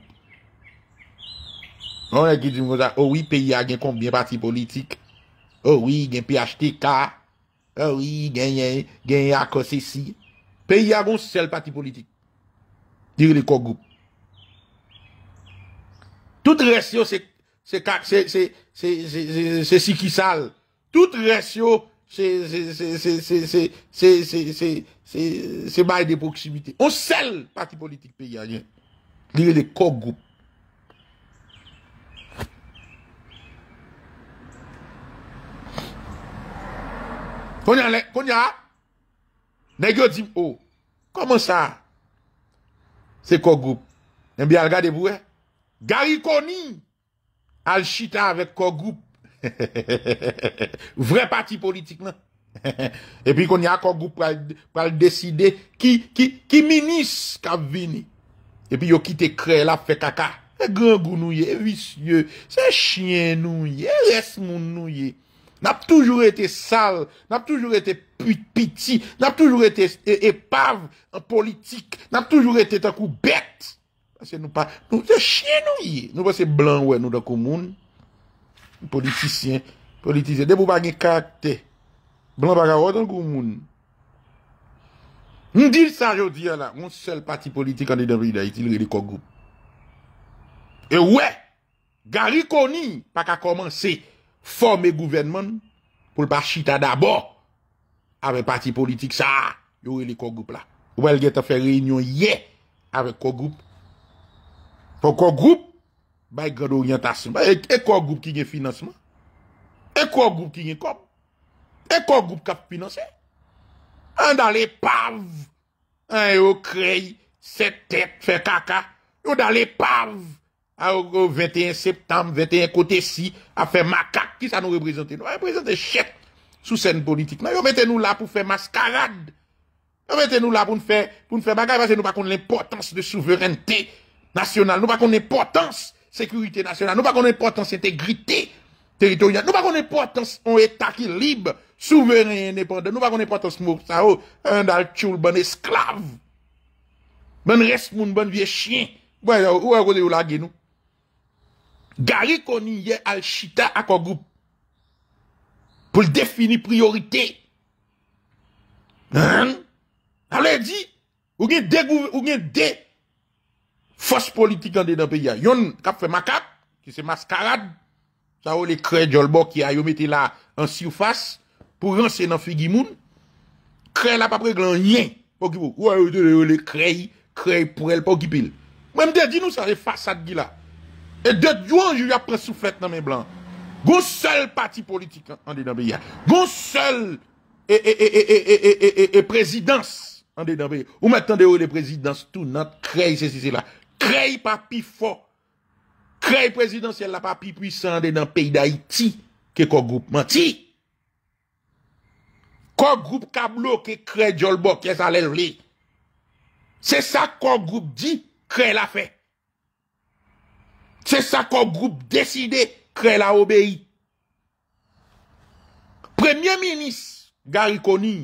An ek itim kon sa Owi peyi a gen konbyen parti politik Owi gen PHTK Owi gen akosisi Peyi a gon sel parti politik Dire le kogoup Tout ratio se si ki sal. Tout ratio se baye de proximite. On sel parti politik pe yanyen. Lire de kogou. Konya le? Konya? Nè gyo zim ou? Koman sa? Se kogou? Nè bi al gade pou e? Gari koni, al chita avet kogoub. Vre pati politik nan. E pi koni ak kogoub pral deside ki minis kab vini. E pi yo kite kre la fe kaka. E gran gounouye, e visye, se chien nouye, e res mounouye. Nap toujou ete sal, nap toujou ete piti, nap toujou ete epav e politik, nap toujou ete takoubek. Pase nou pa, nou se chen nou ye. Nou pa se blan wè nou da kou moun. Politisyen, politisyen. De pou bagi kak te, blan baga wè dan kou moun. Nou dil sa yo diya la, moun sel pati politik ane den vida iti lè li kou goup. E wè, gari koni pa ka komanse formè gouvenman pou lpa chita dabo avè pati politik sa. Yo lè li kou goup la. Wè lge te fè reynyon ye avè kou goup. Fon kon group, ba yi gado yon tasman. E, e kon group ki nye financeman? E kon group ki nye kom? E kon group kap financeman? An da le pav, an yo krey, setet, fe kaka. Yo da le pav, an yo 21 septem, 21 kote si, a fe makak. Ki sa nou reprezente nou? A reprezente chet sou sen politik nan. Yo mette nou la pou fe maskarad. Yo mette nou la pou nou fe bagay. Yo mette nou la pou nou fe bagay. Nou pa konen potans Sekurite nasyonal Nou pa konen potans integrite Nou pa konen potans On etakil libe Souveren en nepande Nou pa konen potans mou sa ou An dal choul ban esklav Ban res moun ban vie chien Ou an gode ou la genou Gari koni ye al chita akon goup Poul defini priorite An A le di Ou gen de gouve Ou gen de Fos politik an de nan pe ya... Yon kap fe makap... Ki se maskarad... Sa ou le krey jolbo ki a... Yon mette la an si ou fas... Pou rense nan figi moun... Krey la pa prek lan nyen... Pou ki pou... Ou a yo le krey... Krey pou el pou ki pil... Mwen mde di nou sa re fasad ki la... E det jou an ju apren souflet nan men blan... Gon sel pati politik an de nan pe ya... Gon sel... E... E... E... E... E... E... E... E... E... E... E... E... E... E... E... E... E... Kre yi pa pi fò. Kre yi prezidansyèl la pa pi pwisan de nan peyi da iti ke kogroup manti. Kogroup kablo ke kre djolbo kè sa lèv lè. Se sa kogroup di, kre la fè. Se sa kogroup deside, kre la obèi. Premier minis Garikoni.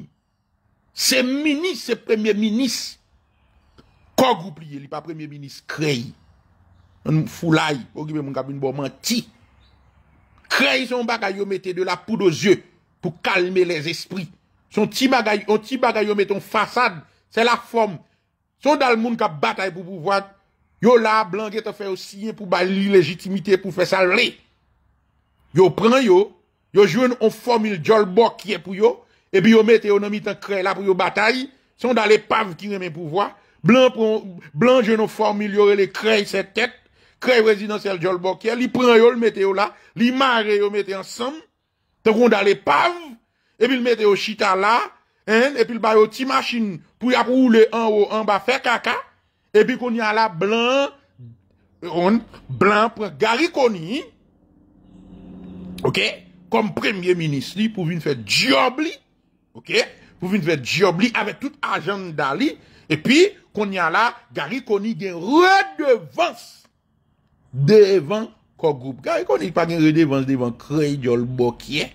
Se minis se premier minis. Kogou pliye li pa premye minis krey. An fulay. Ou ki be moun kabin bo manti. Krey son bagay yo mette de la poudo zye. Po kalme les espri. Son ti bagay yo mette an fasad. Se la form. Son dal moun ka batay pou pouvoit. Yo la blanke te fe osiyen pou bali legitimite pou fe sa le. Yo pren yo. Yo jwen an formil djolbok ki e pou yo. E bi yo mette yo nan mitan krey la pou yo batay. Son dal epav ki reme pouvoit. Blanc, blanc, je formule, formuler les crèilles, cette tête, crèilles résidentiel Jol Bokier, il prend, il le mettez là, il marre, il mettez ensemble, te qu'on dans l'épave, et puis il mettez au chita là, hein, et puis il baille au petit machine, pour y rouler en haut, en bas, faire caca, et puis qu'on y a là, blanc, on, blanc, ok, comme premier ministre, pour venir faire job, ok, pou fin fè diob li, avè tout ajan da li, epi, kon ya la, gari koni gen redevans, devan kogoub, gari koni pa gen redevans, devan krey diol bokye,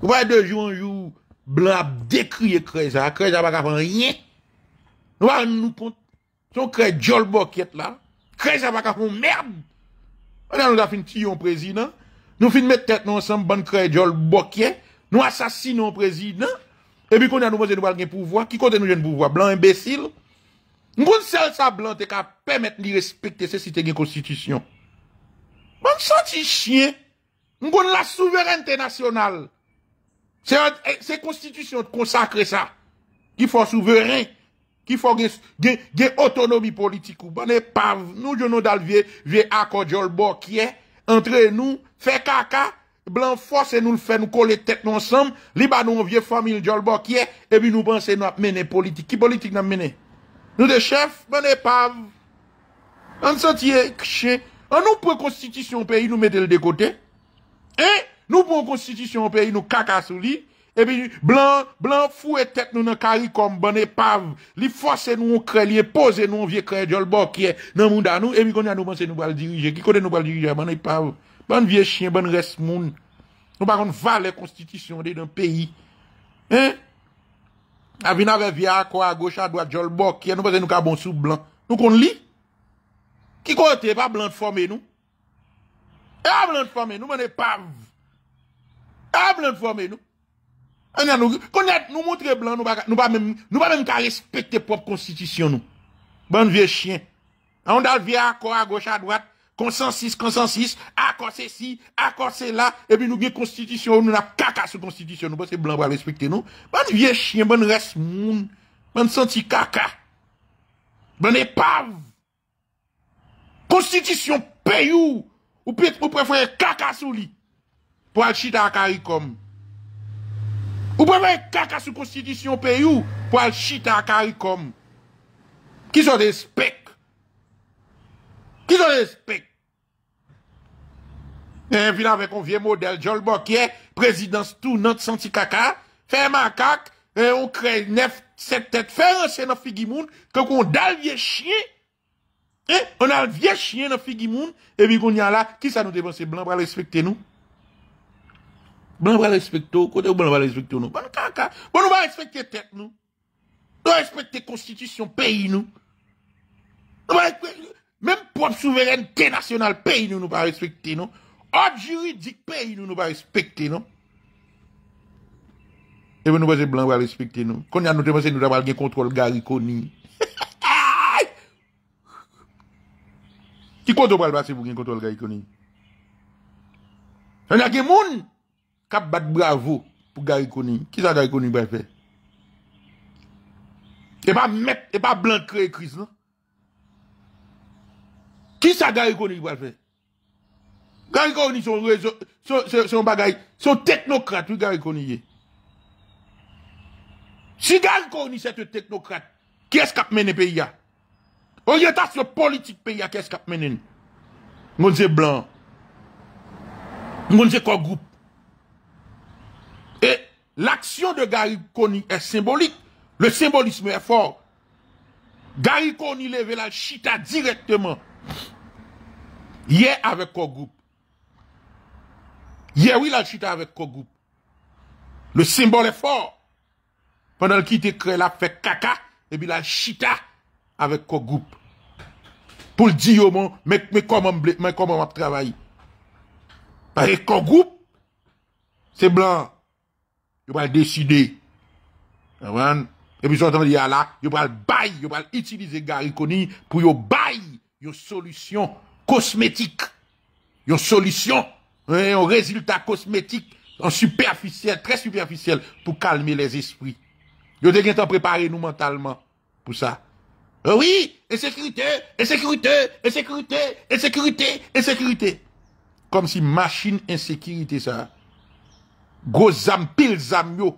pou fè de joun joun, blab, dekriye krey sa, krey sa baka fon yè, nou fè nou kon, ton krey diol bokyet la, krey sa baka fon mèrb, anè nou da fin ti yon prezidan, nou fin mè tèt nou ansem ban krey diol bokye, nou asasin yon prezidan, Ebi konde anou mwazen wale gen pouvwa, ki konde anou gen pouvwa? Blan imbesil? Mwen kon sel sa blan te ka pemet li respekte se site gen konstitisyon. Mwen chanti chien. Mwen kon la souveren te nasyonal. Se konstitisyon eh, te konsakre sa. Ki fwa souveren. Ki fwa gen otonomi politikou. Mwen bon, ne pav nou jounon dal vie akon jolbo kiye. Entre nou fe kaka. Blan fwase nou l fè, nou kole tèt nou ansèm, li ba nou an vie fòmil djol bò kye, e bi nou panse nou ap mène politik. Ki politik nan mène? Nou de chèf, mène pav. An santiye kèche, an nou pou konstitisyon peyi nou mède l de kote, e nou pou konstitisyon peyi nou kakasou li, e bi nou, blan, blan fwe tèt nou nan kari kom, mène pav. Li fwase nou an kre, li e pose nou an vie kre djol bò kye nan moun dan nou, e bi konye an nou panse nou bal dirije, ki konye nou bal dirije, mène pav. Ban vie chien, ban res moun. Nou pa kon valè konstitisyon de yon peyi. Hein? Avina ve via akor a goch a doat, jol bokye, nou pa zè nou ka bon sou blan. Nou kon li? Ki kote, pa blan te formè nou? E a blan te formè nou, man e pa... E a blan te formè nou? Anè nou... Kon net nou montre blan, nou pa men... Nou pa men ka respete pop konstitisyon nou. Ban vie chien. A on dal via akor a goch a doat, konsensis, konsensis, akor se si, akor se la, ebi nou gen konstitisyon nou na kaka sou konstitisyon nou, pou se blan pou a respikte nou. Ban vie chien, ban res moun, ban santi kaka, ban epav, konstitisyon pe you, ou pou pre fwe kaka sou li, pou al chita akarikom. Ou pou pre fwe kaka sou konstitisyon pe you, pou al chita akarikom. Ki sou de spek, Qui se respecte Et puis avec un vieux modèle, Joel président, présidence notre senti caca, fait macaque, et on crée neuf, sept têtes, fait ancien dans figuimoun. que qu'on dalle vieux chien. Et eh, on a le vieux chien dans figuimoun. et puis qu'on y a là, qui ça nous dépense Blanc va respecter nous Blanc va respecter nous, côté blanc va respecter nous. Bon, caca, bon, on va respecter tête nous. On va respecter constitution pays nous. On va respecter... Mem poum souveren te nasyonal peyi nou nou pa respekte non? nou. An jiri dik peyi nou nou pa respekte nou. Ewen eh nou pa se blan pa respekte non? nou. Kon yon nou te mwese nou dapal gen kontrol gari koni. Ti kontrol pal basi pou gen kontrol gari koni. An yon ke moun kap bat bravo pou gari koni. Ki sa gari koni bay fe? E pa blan kre kris nou. Qui ça gari koni va faire Gari koni son réseau, son, son, son technocrate, son gari koni Si gari koni est teknokrat, ki eskap mene Orientation politique Oryentasyon est pe ya politique pays, quest Mon Dieu blanc. Mon Dieu quoi groupe. Et l'action de gari koni est symbolique. Le symbolisme est fort. Gari koni lève la chita directement. Ye ave kogoup. Ye wile al chita ave kogoup. Le simbol e for. Pendan ki te kre la fe kaka, ebi la chita ave kogoup. Po l di yo man, men kon man ap travay. Par e kogoup, se blan, yo pal deside. Avan, ebi sou atan di ya la, yo pal bay, yo pal itilize garikoni, pou yo bay yo solusyon cosmétique, une solution, hein, un résultat cosmétique, en superficiel, très superficiel, pour calmer les esprits. Yo de gen préparer nous mentalement pour ça. Euh, sécurité, et sécurité, et sécurité, et sécurité. Comme si machine insécurité ça. Gros zam, pile zam yo.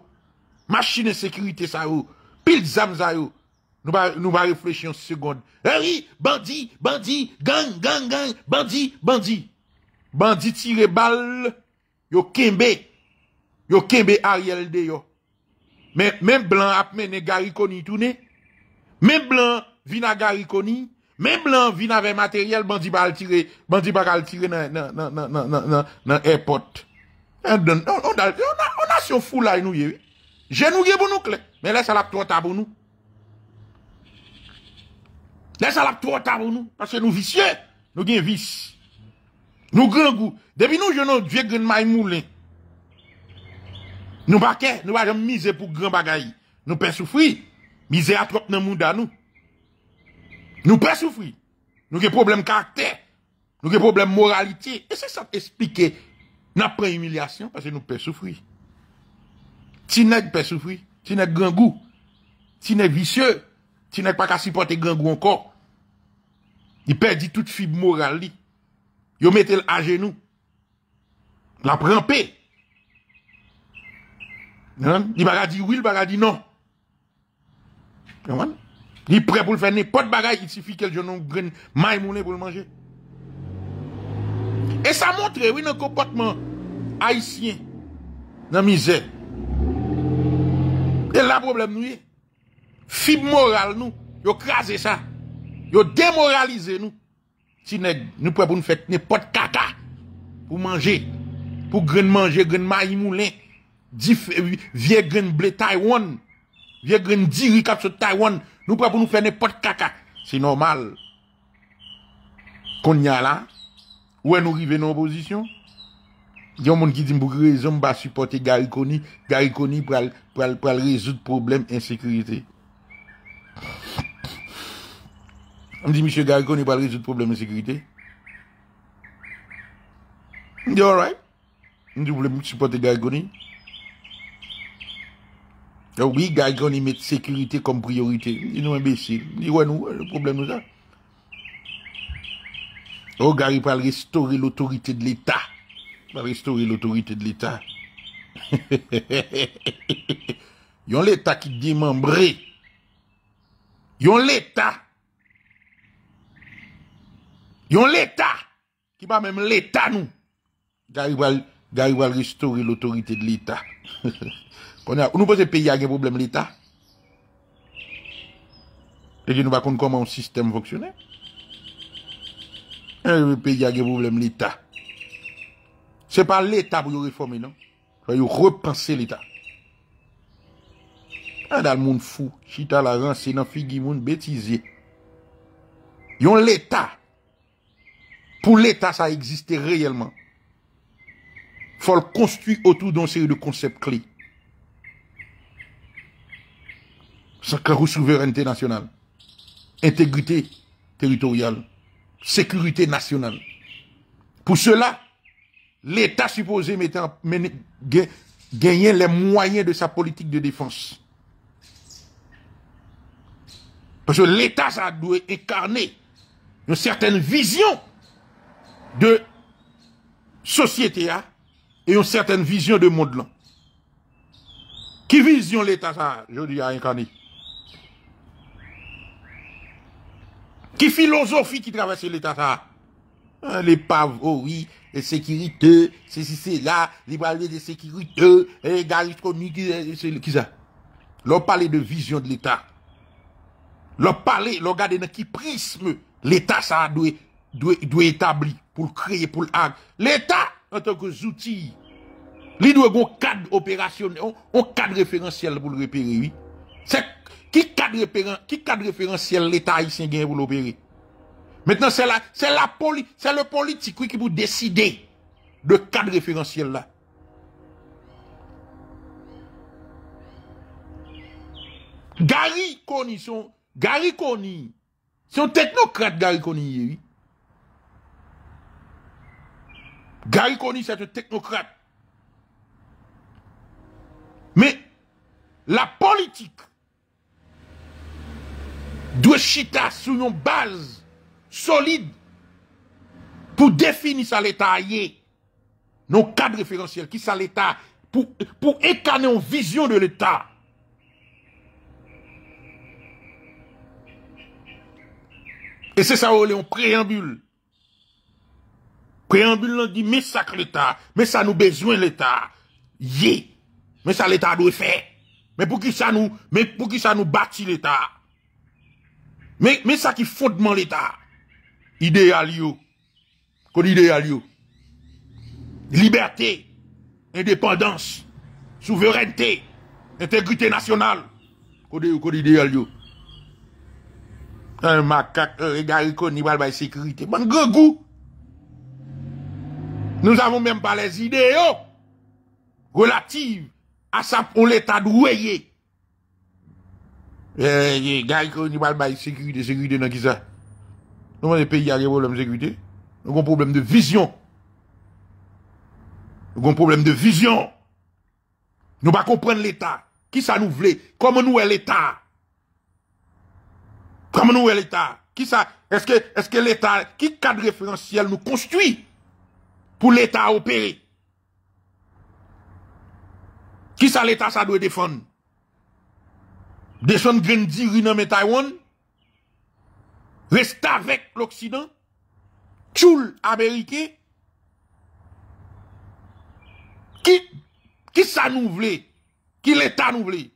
Machine insécurité ça yo. Pile zam ça yo. Nou ba reflechyon segonde. Eri, eh bandi, bandi, gang, gang, gang, bandi, bandi. Bandi tire bal yo kembe. Yo kembe ariel de yo. Men blan apme ne garikoni toune. Men blan vina garikoni. Men blan vina ve materyel bandi bal tire nan airport. On as yon fulay nouye. Je nouye bonoukle. Men les alap trota bonou. Nè salap tou otavou nou? Pase nou visye. Nou gen vis. Nou gen gou. Depi nou jenon, dwe gen maymoulè. Nou bakè, nou bakè mize pou gran bagay. Nou pe soufri. Mize atrop nan moun dan nou. Nou pe soufri. Nou gen problem karakter. Nou gen problem moralite. E se sa te esplike? Nou apren yimilyasyon pase nou pe soufri. Ti neg pe soufri. Ti neg gen gou. Ti neg visye. Nou vise. Si n'est pas qu'à supporter grand encore, il perdit toute fibre morale. Il mettait le à genoux. La Non, Il va dire oui, il va dire non. Il est prêt pour le faire n'importe bagaille. Il suffit qu'elle y ait un maïmoune pour le manger. Et ça montre, oui, dans comportement haïtien, dans la misère. Et là, le problème, nous, est fibre morale nous, yo crasé ça. Yo démoralisé nous. Si nous pouvons pour nous faire n'importe caca pour manger, pour grain manger, grain maïs moulin, vieux grain blé Taiwan, vieux grain diri cap sur Taïwan, nous pouvons pour nous faire n'importe caca. C'est normal. Qu'on y a là, où est nous arrivons dans opposition? Il y a des gens qui disent que raison, je ne supporter Gary Garikoni pour résoudre le problème d'insécurité. On dit, monsieur ne n'est pas résoudre le problème de sécurité. me dit, alright. me dit, vous voulez supporter Garicot ah Oui, il met sécurité comme priorité. il est nous, imbécile il voit nous, le problème, nous, ça. Oh, Gary, pas restaurer l'autorité de l'État. Pas restaurer l'autorité de l'État. Y Il un l'État qui est démembré Yon l'Etat Yon l'Etat Ki pa mèm l'Etat nou Ga yon val restore l'autorite de l'Etat Ou nou pose peyage problem l'Etat Lè di nou bakon koman ou sistem foksyonè Yon e, peyage problem l'Etat Se pa l'Etat pou yon reforme non So yon repense l'Etat Ah, dans le monde fou, chita la ranse ils ont monde pour Yon l'état. ça ça réellement réellement. faut le construire autour d'un série de concepts clés Sankarou souveraineté nationale, intégrité territoriale, sécurité nationale pour cela, l'état supposé suppose gagner les moyens de sa politique de défense parce que l'État, ça doit incarner une certaine vision de société hein, et une certaine vision de monde. Là. Qui vision l'État, ça, je dis, a incarné Qui philosophie qui traverse l'État, ça hein, Les pavos, oui, les sécurité, c'est c'est là, liberté de sécurité, l'égalité, qui ça L'on parle de vision de l'État. Le palais, le gardien dans qui prisme l'État ça doit, doit, doit établir pour créer, pour l'agir. L'État, en tant que outil, il doit avoir un cadre opérationnel, un cadre référentiel pour le repérer, oui. C'est qui cadre, référentiel, qui cadre référentiel l'État ici pour l'opérer? Maintenant, c'est c'est la c'est le politique, qui vous décider de cadre référentiel là. Gary son Gary c'est un technocrate Gary Conny. Gary c'est un technocrate. Mais la politique doit chita sur une base solide pour définir ça l'État nos cadres référentiels, qui ça l'État, pour, pour incarner une vision de l'État. E se sa ou leon preambule Preambule lan di Me sak l'Etat Me sa nou bezwen l'Etat Ye Me sa l'Etat dwe fe Me pou ki sa nou bati l'Etat Me sa ki fote man l'Etat Ideal yo Kodi ideal yo Liberté Indépendance Souverènté Integrité nationale Kodi ideal yo Un macaque, un regaricon, bal la sécurité. Bon, gros goût. Nous avons même pas les idéaux relatives à ça pour l'état doué. Euh, eh, eh, garicon, pas la sécurité, sécurité dans qui ça? Nous avons des pays qui ont des problèmes de sécurité. Nous avons un problème de vision. Nous avons un problème de vision. Nous ne comprenons pas l'État. Qui ça nous voulait Comment nous est l'État Comment nous est l'État Qui ça Est-ce que, est que l'État, qui cadre référentiel nous construit pour l'État opérer Qui ça l'État ça doit défendre Descendre grandir, et dans Taïwan Rester avec l'Occident Tchoul américain Qui, qui ça nous voulait Qui l'État nous voulait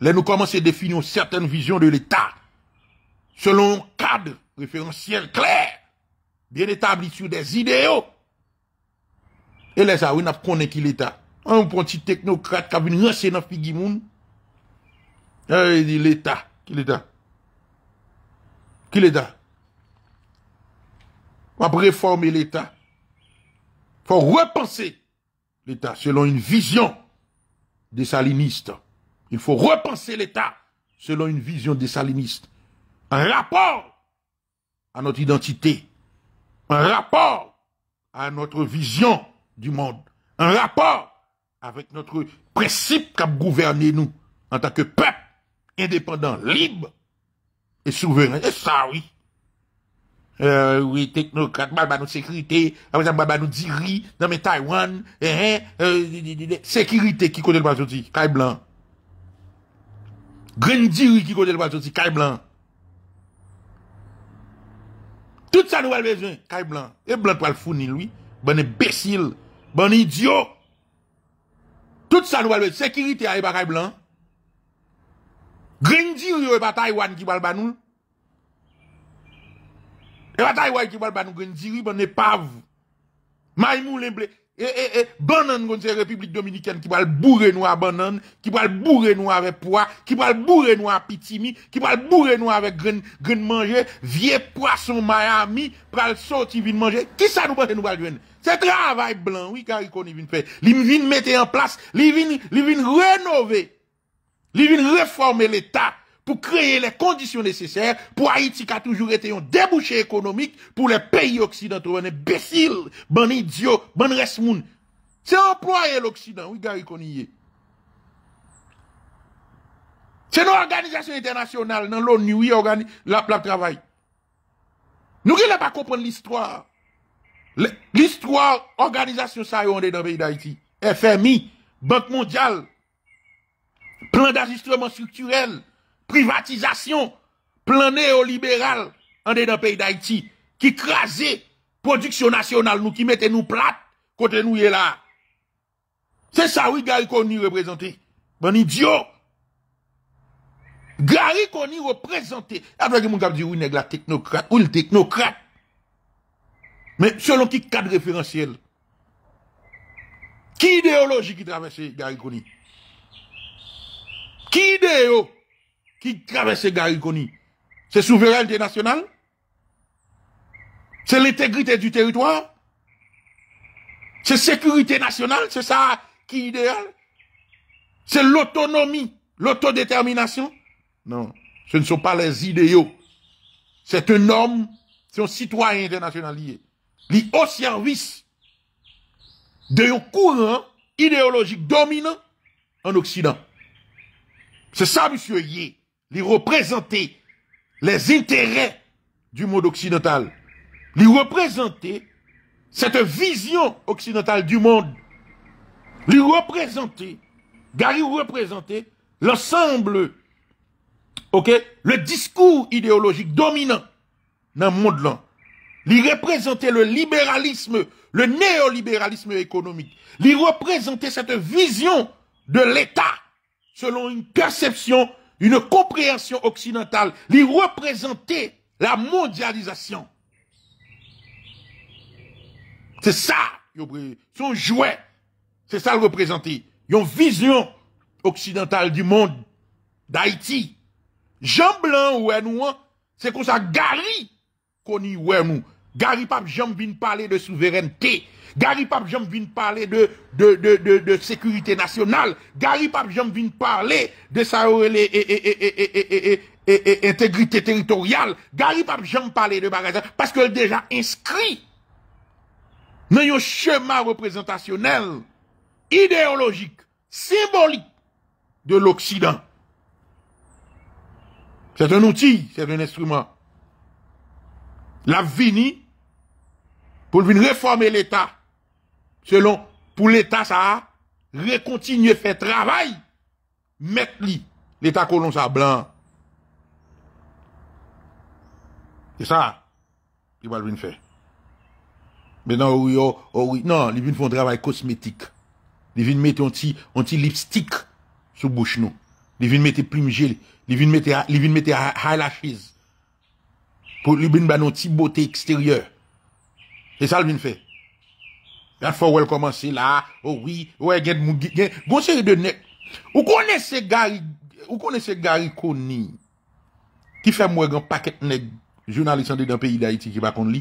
Là, nous commençons à définir certaines visions de l'État selon un cadre référentiel clair, bien établi sur des idéaux. Et les aouis n'a pas connu qui l'État. Un petit technocrate qui a venu dans Figimoun. Euh, il dit l'État. Qui l'État? Qui l'État? On va réformer l'État. faut repenser l'État selon une vision des salinistes. Il faut repenser l'État selon une vision des salinistes un rapport à notre identité, un rapport à notre vision du monde, un rapport avec notre principe qu'a gouverné nous en tant que peuple indépendant, libre et souverain. Et ça, oui. Euh, oui, technocrate, mal bah, nous sécurité, après ça, bah, nous dans non mais Taïwan, eh, eh, euh, sécurité qui connaît le bas Caille blanc. Green diri qui connaît le bas Caille blanc. Tout ça nous a besoin. Kai blanc. Et blanc pour le fournir lui. Bon imbécile. Bon idiot. Tout ça nous a besoin. Sécurité à Caille blanc. Green deal, il pas Taïwan qui va le nous. Il pas Taïwan qui va le nous. Green deal, bon épave. Maïmou et, banane contre la République dominicaine qui va le bourrer nous à banane, qui va le bourrer nous avec poids, qui va le bourrer nous à pitimi, qui va le bourrer nous avec green green manger, vieux poisson Miami, pour le sortir, manger. Qui ça nous pense nous va le C'est travail blanc, oui, car il vient faire. Il vient mettre en place, il vient, il vient rénover, il vient réformer l'État pour créer les conditions nécessaires pour Haïti qui a toujours été un débouché économique pour les pays occidentaux. Un imbécile, bon idiot, bon resmoun. C'est et l'Occident, oui, Gary Konye. C'est nos organisations internationales, dans l'ONU, oui, la plaque travail. Nous ne pas comprendre l'histoire. L'histoire, organisation ça on est dans le pays d'Haïti. FMI, Banque mondiale, plan d'ajustement structurel, privatisation, plan néolibéral en dedans pays d'Haïti, qui crasait production nationale, nous qui mettait nous plate, côté nous est là. C'est ça, oui, Gary représenté. Bon idiot. Gary Conny représenté. Après que mon gars dit, oui, nègre la technocrate, ou le technocrate. Mais selon qui cadre référentiel? Qui idéologie qui traverse Gary Qui idéo? qui traverse Gariconi, c'est souveraineté nationale C'est l'intégrité du territoire C'est sécurité nationale C'est ça qui est idéal C'est l'autonomie, l'autodétermination Non, ce ne sont pas les idéaux. C'est un homme, c'est un citoyen international lié. Li au service d'un courant idéologique dominant en Occident. C'est ça, monsieur Yé. Lui représenter les intérêts du monde occidental. Lui représenter cette vision occidentale du monde. Lui représenter, Gary représenter l'ensemble, ok, le discours idéologique dominant dans le monde là. Lui représenter le libéralisme, le néolibéralisme économique. Lui représenter cette vision de l'État selon une perception une compréhension occidentale, lui représenter la mondialisation. C'est ça, son jouet. C'est ça le représenter. Une vision occidentale du monde, d'Haïti. Jean Blanc, ou c'est comme ça, Gary, qu'on y, ouais, nous. Gary Jean vient parler de souveraineté. Gary Pape Jam vient parler de, de, de, sécurité nationale. Gary Pape Jam vient parler de sa et, intégrité territoriale. Gary Pape Jam parler de bagages parce qu'elle déjà inscrit dans un schéma représentationnel, idéologique, symbolique de l'Occident. C'est un outil, c'est un instrument. La vini, pour venir réformer l'État, Selon, pou l'Etat sa, re-kontinuè fè travèl. Mèt li. L'Etat kolon sa, blan. E sa, li wè l'vin fè. Men nan, oui, oh, oh, oui, oui. Nan, li vin fè un travèl kosmetik. Li vin mette onti, onti lipstik sou bouch nou. Li vin mette primjil. Li vin mette, li vin mette haylachiz. Pou li vin bè non ti botè eksteryèr. E sa l'vin fè. La fò wèl komanse la, oh wè gèd mou gèd, gòn se yè dè nèk. Ou konè se gari koni ki fèm wè gèn pakèt nèk jounalisan de dan peyi da iti ki wè kon li.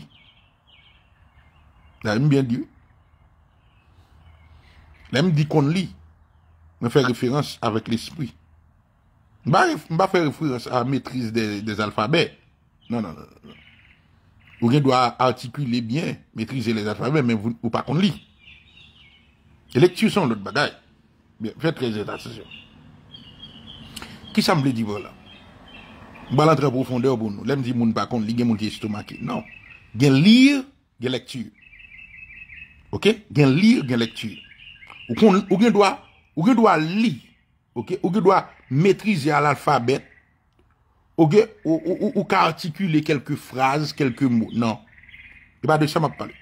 La mè di kon li, mè fè refirans avèk l'espri. Mbè fè refirans avèk mètris dè alfabè. Non, non, non. non. Vous devez articuler bien, maîtriser les alphabets, mais vous ne pouvez pas qu'on lit. Les lectures sont l'autre bagaille. Faites très attention. Qui semble dire dit voilà? Je vais entrer en profondeur pour nous. Je dis que pas qu'on lit, gens qui estomaqué. Non. devez lire, devez lecture. Ok? devez lire, vous lecture. Ou devez doit, lire. Ok? devez maîtriser l'alphabet ou, ou, articuler quelques phrases, quelques mots. Non. Et eh pas ben, de ça, m'a parlé.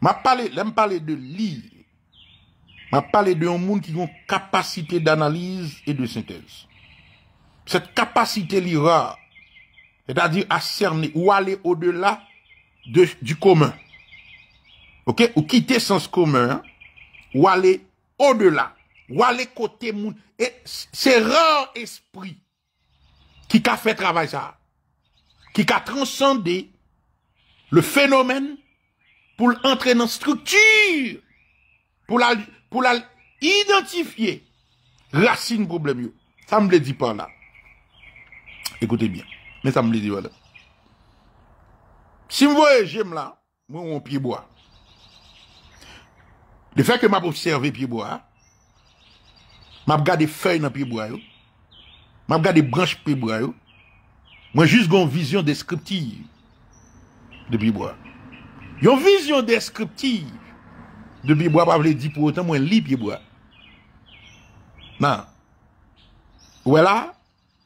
M'a parlé, l'aime parler de lire. M'a parlé d'un monde qui une capacité d'analyse et de synthèse. Cette capacité rare. c'est-à-dire à cerner ou aller au-delà du commun. Ok, ou quitter sens commun, ou aller au-delà, ou aller côté monde. Et c'est rare esprit. Ki ka fè travaj sa. Ki ka transcende le fenomen pou l'entren nan struktur. Pou l'al identifiye la sin problem yo. Sa m lè di pa la. Ekote bien. Si m wè jèm la, m wè wè wè pi bo a. De fè ke m ap observe pi bo a, m ap gade fey nan pi bo a yo. Mw ap gade branch pe bwa yo, mwen jiz gon vizyon de skriptiv de pi bwa. Yon vizyon de skriptiv de pi bwa, pa vle di pou otan, mwen li pi bwa. Nan, wè la,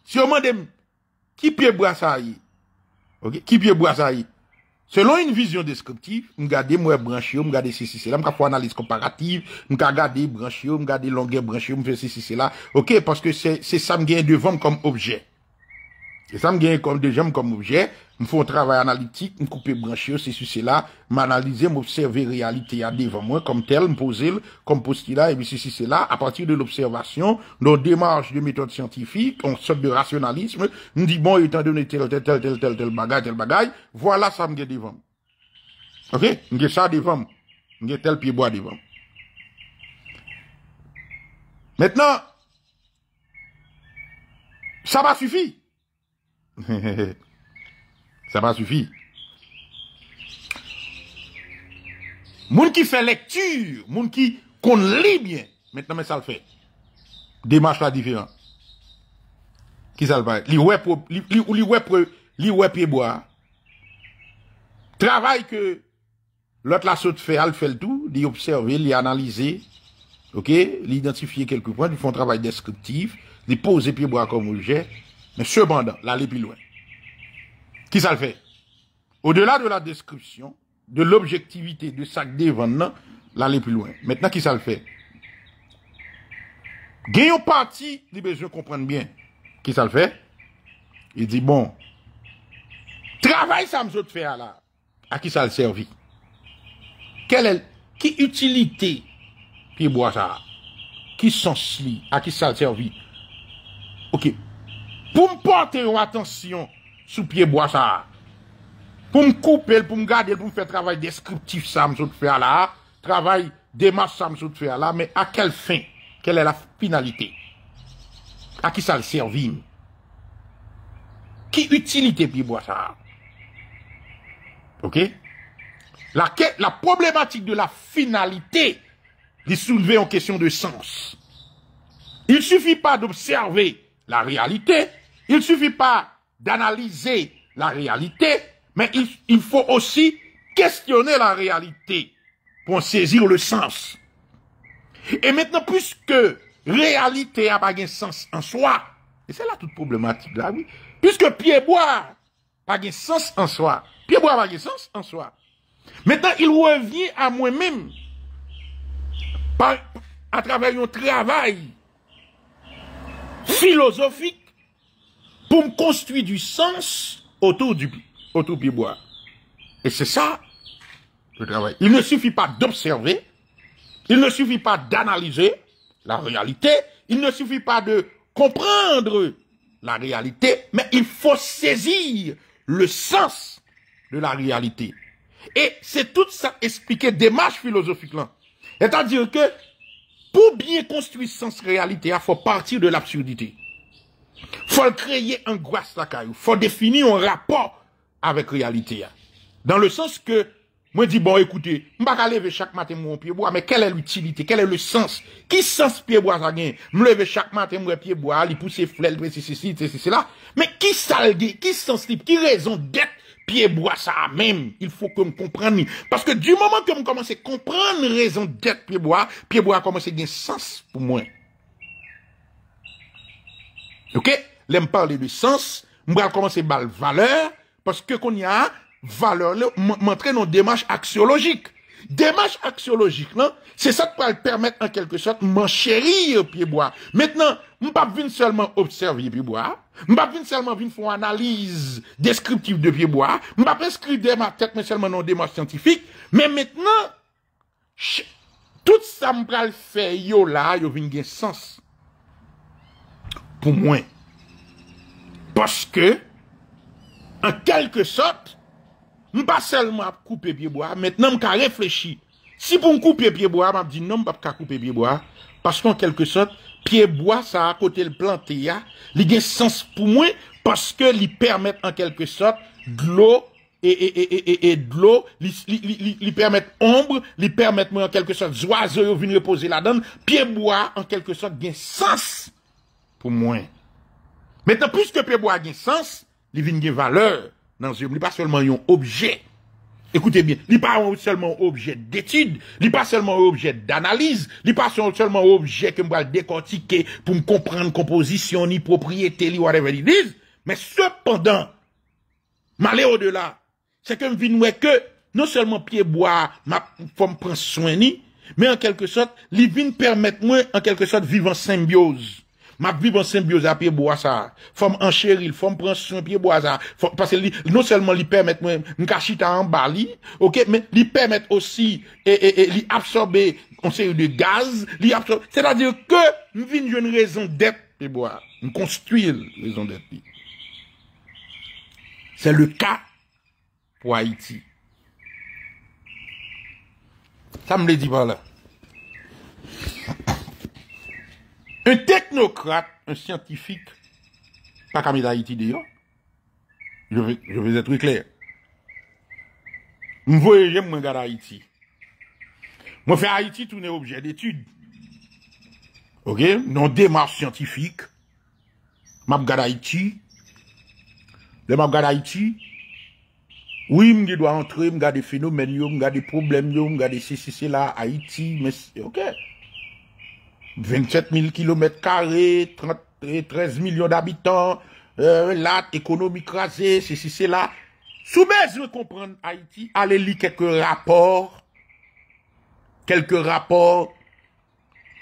si yo man dem, ki pi bwa sa yi? Ki pi bwa sa yi? Selon une vision descriptive, m'gade moi branché, m'gade ceci, cela, fait une analyse comparative, m'gade branché, m'gade longueur branché, fais ceci, cela. OK, parce que c'est, c'est ça m'gagne devant comme objet. Et ça me gagne comme jambes comme objet, me font un travail analytique, me couper brancher ceci là, m'analyser, m'observer réalité à devant moi comme tel, me poser comme postulat et puis ceci cela à partir de l'observation, nos démarches de méthode scientifique, on sorte de rationalisme, me dit bon étant donné tel tel tel tel tel tel bagage tel bagage, voilà ça me gagne devant. OK, me ça devant. moi. Me tel pied bois devant. Maintenant ça va suffire. Ça va suffire. Moun qui fait lecture, moun qui qu'on lit bien, maintenant mais ça le fait. Démarche la différent. Qui ça le fait? Li web li li web li bois. Travail que l'autre la saute fait, elle fait le tout, li observer, li analyser, OK, l'identifier quelques points, Il font un travail descriptif, li poser pied bois comme objet Mè sè bandan, l'alè pi louè. Ki sa l'fè? Ou de la de la deskripsyon, de l'objektivite de sak devan nan, l'alè pi louè. Mètena ki sa l'fè? Gè yon pati, li bezè komprende byen. Ki sa l'fè? Yè di bon. Travèl sa mzot fè ala. A ki sa l'servi? Kè lè? Ki utilite pi bo a sa? Ki sens li? A ki sa l'servi? Okè. Pour me porter une attention sous pied bois ça. Pour me couper, pour me garder, pour me faire travail descriptif ça me faire là, travail démarche ça me faire là, mais à quelle fin? Quelle est la finalité? À qui ça le servit Qui utilité pied bois ça? OK? La, la problématique de la finalité Est soulevée en question de sens. Il suffit pas d'observer la réalité, il ne suffit pas d'analyser la réalité, mais il, faut aussi questionner la réalité pour saisir le sens. Et maintenant, puisque réalité n'a pas de sens en soi, et c'est là toute problématique là, puisque pied-bois n'a pas de sens en soi, pied-bois n'a pas de sens en soi, maintenant il revient à moi-même à travers un travail philosophique pour me construire du sens autour du, autour du bois. Et c'est ça le travail. Il ne suffit pas d'observer, il ne suffit pas d'analyser la réalité, il ne suffit pas de comprendre la réalité, mais il faut saisir le sens de la réalité. Et c'est tout ça expliqué démarche philosophique là. C'est-à-dire que pour bien construire sens réalité, il faut partir de l'absurdité faut créer un grâce la caillou, faut définir un rapport avec réalité. Hein. Dans le sens que, moi dis bon, écoutez, je vais lever chaque matin mon pied bois, mais quelle est l'utilité, quel est le sens? Qui sens pied bois ça gagne? lever chaque matin mon pied bois, il pousser flèche, c'est ceci, c'est ceci, là. Mais qui ça Qui sens Qui raison d'être pied bois ça même? Il faut que me comprenne. Parce que du moment que me commence à comprendre raison d'être pied bois, pied bois a commencé gagner sens pour moi. Ok? Là, parler du sens. Je commencer par valeur. Parce que qu'on y a valeur, montrer nos démarches axiologiques. Démarche axiologique, là, c'est ça qui va permettre en quelque sorte m'enchérir pied bois. Maintenant, je pas venir seulement observer pied bois, je pas seulement faire une analyse descriptive de pied bois, je pas inscrire ma tête mais seulement nos démarches scientifiques, mais maintenant tout ça me fait yo là, yo gain sens. pou mwen. Paske, an kelke sot, nou pa sel mwen ap koupe pieboa, met nan m ka reflechi, si pou m koupe pieboa, m ap di nan m pa koupe pieboa, paske an kelke sot, pieboa sa akote l planteya, li gen sens pou mwen, paske li permette an kelke sot, glou, li permette ombre, li permette m en kelke sot, zwa, zwo, vin repose la dan, pieboa an kelke sot gen sens pou mwen, pour moi. Maintenant, puisque pied-bois a un sens, il vient une valeur dans ce n'est pas seulement un objet. Écoutez bien, il n'est pas seulement un objet d'étude, il pas seulement objet d'analyse, il pas seulement objet que je vais décortiquer pour me comprendre composition, ni propriété, ni whatever it Mais cependant, m'aller au-delà, c'est que je viens que non seulement Pied-Bois, ma me prendre soin, mais en quelque sorte, les vins permettent moi, en quelque sorte, vivre en symbiose. Ma vib an symbyoza piye bo a sa. Fom ancheril, fom pransyon piye bo a sa. Pasè li, nou selman li pèmèt mwen, mwen kachita an bali, ok, li pèmèt osi, e, e, e, li absorbe konseri de gaz, li absorbe, c'est-à-dire ke mwen vin joun rezon det, piye bo a sa. Mwen konstuil rezon det, piye bo a sa. C'est le ka pou Haïti. Sa mwen li di pa la. Yon teknokrat, yon sientifik, pa kame d'Haïti deyon, jò vè zè truy klè, m vòye jè mwen gada Haïti. M wè fè Haïti tou nè objè d'étude, ok, non demar sientifik, m ap gada Haïti, lè m ap gada Haïti, wè m gè dwa antre, m gade fenomen yon, m gade problem yon, m gade sè sè sè la Haïti, mè sè, ok, 27 000 km carrés, 13 millions d'habitants, euh, là, économie crasée, c'est si, c'est là. je veux comprendre Haïti, allez lire quelques rapports, quelques rapports,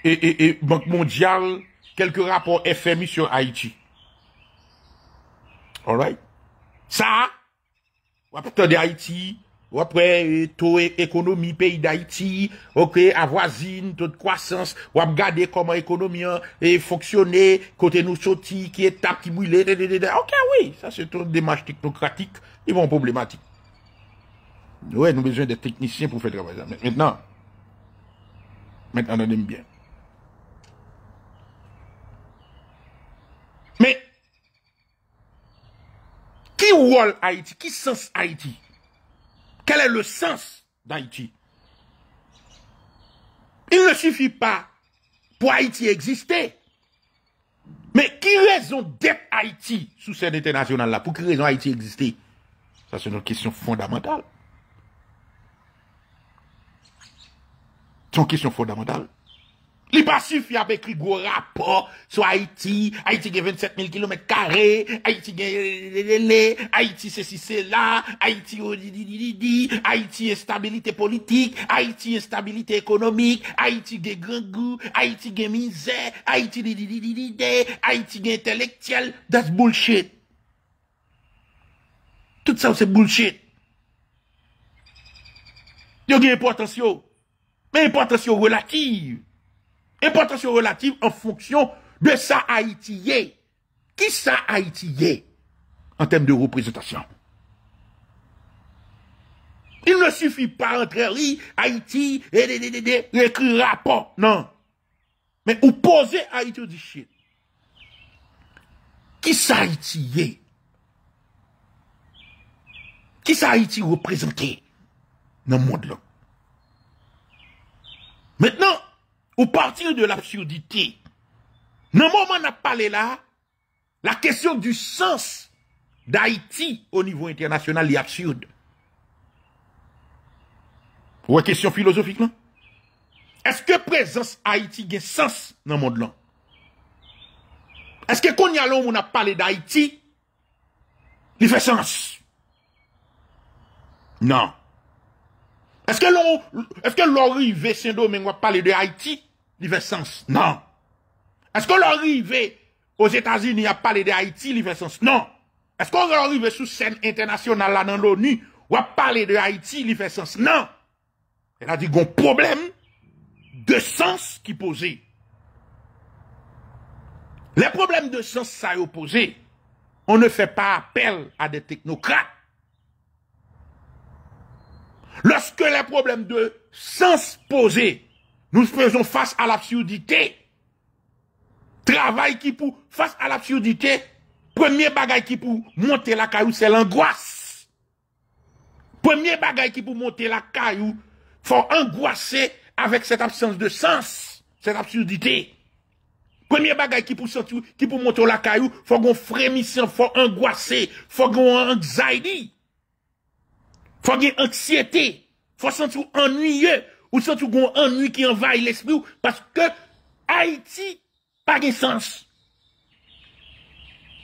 et, et, Banque mondiale, quelques rapports FMI sur Haïti. Alright? Ça, on de Haïti, après eh, taux économie pays d'Haïti, ok, avoisine, toute croissance, ou regarder comment l'économie est hein, fonctionné, côté nous sorti, qui est qui brûle, ok, oui, ça c'est une démarche technocratique, vont vont problématique. Ouais, nous avons besoin des techniciens pour faire travail. Maintenant, maintenant, on aime bien. Mais, qui rôle Haïti? Qui sens Haïti? Quel est le sens d'Haïti Il ne suffit pas pour Haïti exister. Mais qui raison d'être Haïti sous scène internationale là Pour qui raison Haïti exister Ça, c'est une question fondamentale. C'est une question fondamentale. Li pa sufi ap ekri gwo rapor So Haiti, Haiti gen 27000 km2 Haiti gen lè lè lè lè lè Haiti se si se la Haiti o di di di di di Haiti en stabilite politik Haiti en stabilite ekonomik Haiti gen gen gou Haiti gen mizè Haiti gen intelektiel That's bullshit Tout sa ou se bullshit Yo gen yon po atensyon Men yon po atensyon wè la ki yon Importansyon relatif an fonksyon de sa Haiti yè. Ki sa Haiti yè an tem de reprezentasyon? Il ne suffit pa an trèri Haiti, edededede, yèkru rapon, nan. Men ou pose Haiti ou di chè. Ki sa Haiti yè? Ki sa Haiti reprezenté nan moun de lò? Mètnen, Ou partil de l'absurdite. Nan moun man ap pale la, la kesyon du sens d'Haïti au nivou internasyonal li absurde. Ou wè kesyon filozofikman? Eske prezans Haïti gen sens nan moun de lan? Eske kon nyalon moun ap pale d'Haïti li fe sens? Nan. Eske lorou i ve sen do men wap pale de Haïti sens. non. Est-ce qu'on arrive aux États-Unis à parler de Haïti, sens. non. Est-ce qu'on arrive sous scène internationale dans l'ONU ou à parler de Haïti, sens. non. Elle a dit qu'on problème de sens qui posait. Les problèmes de sens, ça est opposé. On ne fait pas appel à des technocrates. Lorsque les problèmes de sens posés Nou se prezon fase a l'absurdite. Travay ki pou fase a l'absurdite, premye bagay ki pou monte la kayou, se l'angouas. Premye bagay ki pou monte la kayou, fò angoase avèk set absens de sens, set absurdite. Premye bagay ki pou monte la kayou, fò gon fremisyon, fò angoase, fò gon anxiety, fò gen anksyete, fò sentou anouyeu, Ou sa tou goun anwi ki envaye l'esprou. Paske Haiti pa gen sens.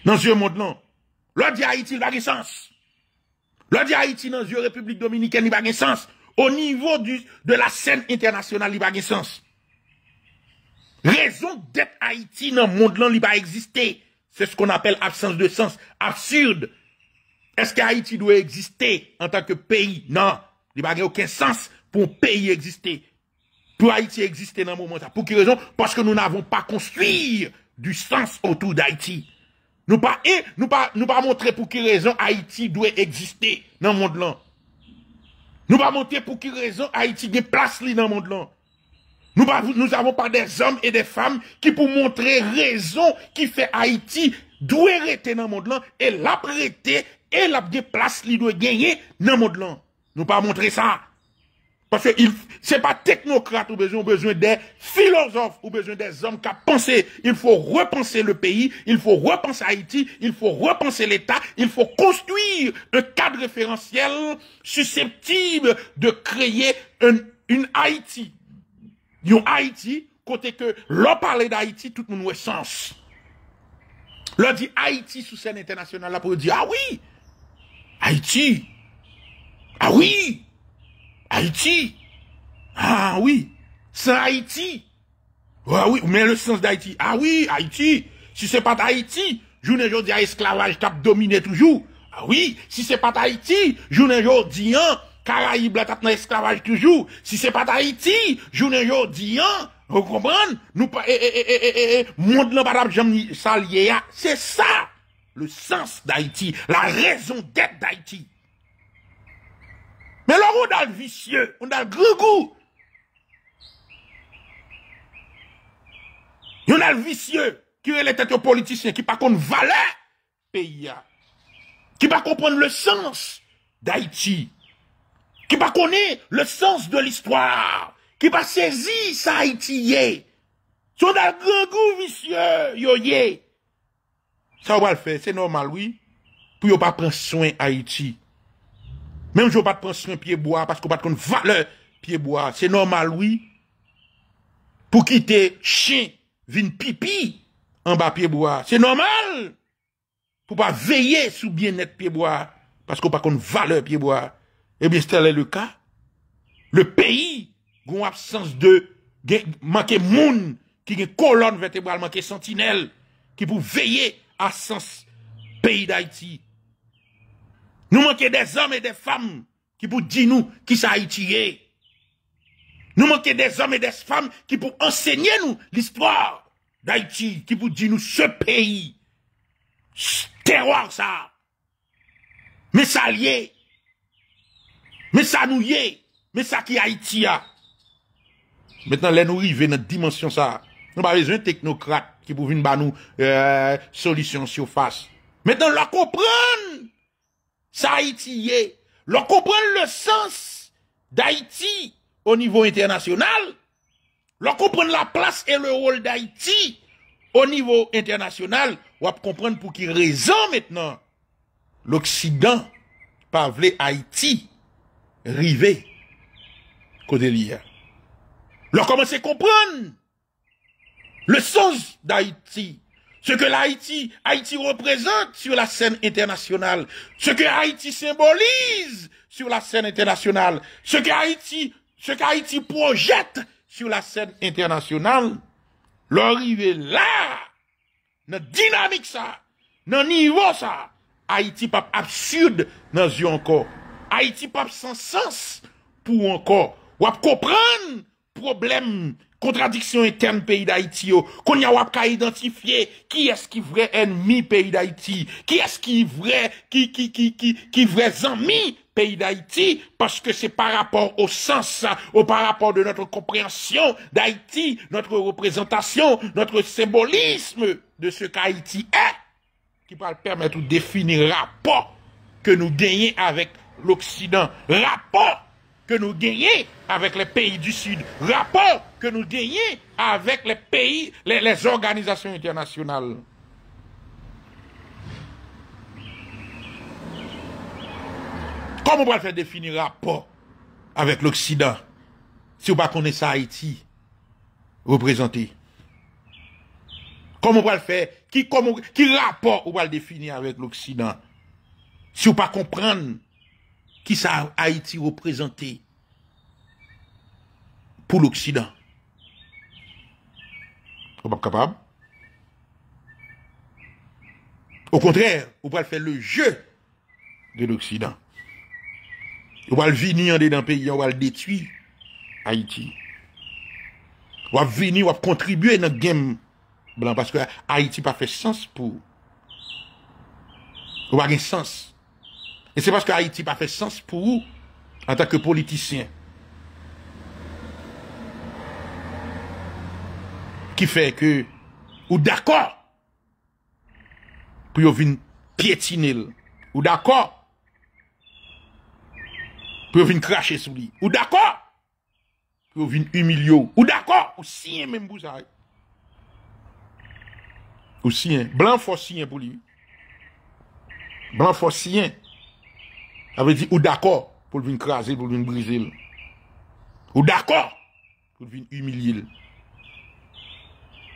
Nan zyo mond lan. Lodi Haiti pa gen sens. Lodi Haiti nan zyo Republik Dominikè li pa gen sens. Ou nivou de la sène internasyonal li pa gen sens. Rezon det Haiti nan mond lan li pa egziste. Se skon apel absens de sens. Absurd. Eske Haiti dwe egziste en tanke peyi? Nan li pa gen okè sens. pou an peyi egziste. Pou Haiti egziste nan moun moun sa. Pou ki rezon, paske nou nan avon pa konstuye du sens otou d'Haiti. Nou pa e, nou pa montre pou ki rezon Haiti dwe egziste nan moun dlan. Nou pa montre pou ki rezon Haiti dwe plas li nan moun dlan. Nou pa, nou avon pa des om e des fam ki pou montre rezon ki fe Haiti dwe rete nan moun dlan e lap rete e lap dwe plas li dwe genye nan moun dlan. Nou pa montre sa. Parce que c'est pas technocrate ou besoin, besoin des philosophes ou besoin des hommes qui a pensé. Il faut repenser le pays, il faut repenser Haïti, il faut repenser l'État, il faut construire un cadre référentiel susceptible de créer une Haïti. Une Haïti, côté que l'on parler d'Haïti, tout le monde a sens. L'on dit Haïti sous scène internationale, là pour dire, ah oui, Haïti, ah oui, Haïti Ah oui, c'est Haïti Ah oui, mais le sens d'Haïti. Ah oui, Haïti Si c'est pas Haïti, je ne dis esclavage t'as dominé toujours. Ah oui, si c'est pas Haïti, je ne dis hein, Caraïbes là en esclavage toujours. Si c'est pas Haïti, je ne dis hein, vous comprenez Nous pas, eh, eh, eh, monde n'a pas jamais saliéa, c'est ça le sens d'Haïti, la raison d'être d'Haïti. Men lor ou dal vicye, ou dal gre gou. Yon dal vicye, ki re letat yo politisyen, ki pa kon valè peyi ya. Ki pa konpon le sens d'Haïti. Ki pa konè le sens de l'histoire. Ki pa sezi sa Haïti ye. So dal gre gou vicye yo ye. Sa wal fè, se normal oui, pou yo pa pren soen Haïti. Mèm jò pat pransmen piyeboa, paskò pat kon vale piyeboa. Se normal, wè, pou kite chen vin pipi an ba piyeboa. Se normal, pou pa veye sou bien net piyeboa, paskò pat kon vale piyeboa. E bè stè lè lè kà, lè peyi, goun absans de, manke moun, ki gen kolon veteboal, manke sentinel, ki pou veye asans peyi d'Haïti. Nou manke de zom e de fam ki pou di nou ki sa Haiti ye. Nou manke de zom e de fam ki pou ensegnye nou l'histoire d'Haïti, ki pou di nou se peyi. Terroir sa. Mè sa liye. Mè sa nou ye. Mè sa ki Haiti ya. Mètan lè nou rive nan dimensyon sa. Nou ba vezwen teknokrat ki pou vin ba nou euh, solisyon si ou fass. Mètan lò komprèn ça Haïti L'on comprend le sens d'Haïti au niveau international. L'on comprend la place et le rôle d'Haïti au niveau international. Ou comprendre pour qui raison maintenant l'Occident parle Haïti river côté lié. L'on commence à comprendre le sens d'Haïti Se ke l'Haïti, Haïti reprezent sur la sène internasyonal. Se ke Haïti symbolize sur la sène internasyonal. Se ke Haïti, se ke Haïti projette sur la sène internasyonal. Le rive la, nan dinamik sa, nan nivou sa, Haïti pap absurde nan zyonko. Haïti pap sans sens pou anko. Wap kopren probleme contradiction interne pays d'Haïti, oh. qu'on y a qu'à identifier qui est-ce qui vrai ennemi pays d'Haïti, qui est-ce qui vrai, qui, qui, qui, qui, qui vrai ami pays d'Haïti, parce que c'est par rapport au sens, au par rapport de notre compréhension d'Haïti, notre représentation, notre symbolisme de ce qu'Haïti est, qui va permettre de définir rapport que nous gagnons avec l'Occident, rapport que nous gagnons avec les pays du Sud, rapport que nous gagnons avec les pays, les, organisations internationales. Comment on va faire définir rapport avec l'Occident si on ne connaît pas Haïti représenté Comment on va le faire qui, comment, qui rapport on va le définir avec l'Occident Si on ne comprend pas comprendre qui ça Haïti représenté pour l'Occident. Vous pas capable. Au contraire, vous pouvez faire le jeu de l'Occident. Vous le venir dans le pays, vous le détruire Haïti. Vous va venir, vous va contribuer dans le game blanc parce que Haïti pas fait sens pour. Vous pas sens. Et c'est parce que Haïti pas fait sens pour vous en tant que politicien. fè ke ou d'akor pou yo vin piétine l. Ou d'akor pou yo vin krashe sou li. Ou d'akor pou yo vin umilio. Ou d'akor, ou siyen men mbouzare. Ou siyen. Blan fò siyen pou li. Blan fò siyen avè di ou d'akor pou yo vin krashe, pou yo vin brise l. Ou d'akor pou yo vin umilie l.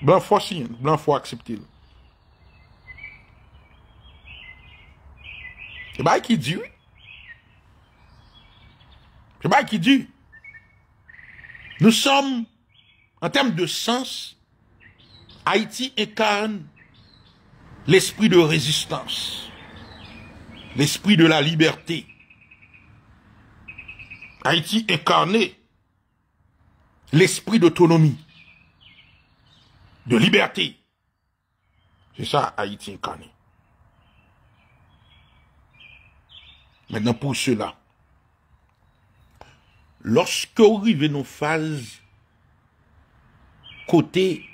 Blanc fwa blanc accepté. C'est pas Se qui dit, dit. C'est de sens, Haïti incarne l'esprit de résistance, l'esprit de la liberté. Haïti incarne l'esprit d'autonomie de liberté. C'est ça Haïti incarné. Maintenant pour cela, lorsque vous arrivez phases phases côté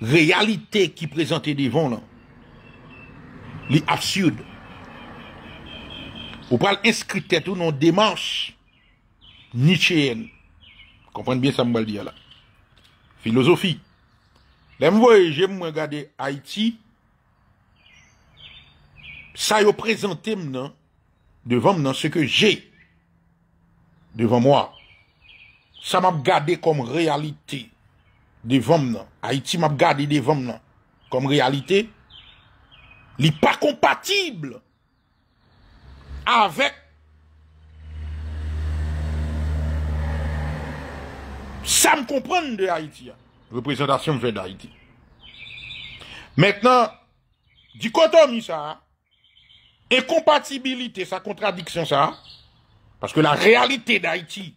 réalité qui présentait devant là, les absurdes, on parle inscrit tout nos démarche nietzschéenne. Comprenez bien ça me dire là. Philosophie. Lèm voye jèm mwen gade Haïti, sa yo prezante mnen, devan mnen se ke jè, devan mwen, sa m ap gade kom realite, devan mnen, Haïti m ap gade devan mnen, kom realite, li pa kompatible, avèk, sa m kompren de Haïti ya, représentation fait d'Haïti. Maintenant, du dichotomie ça, incompatibilité, ça, contradiction ça, parce que la réalité d'Haïti,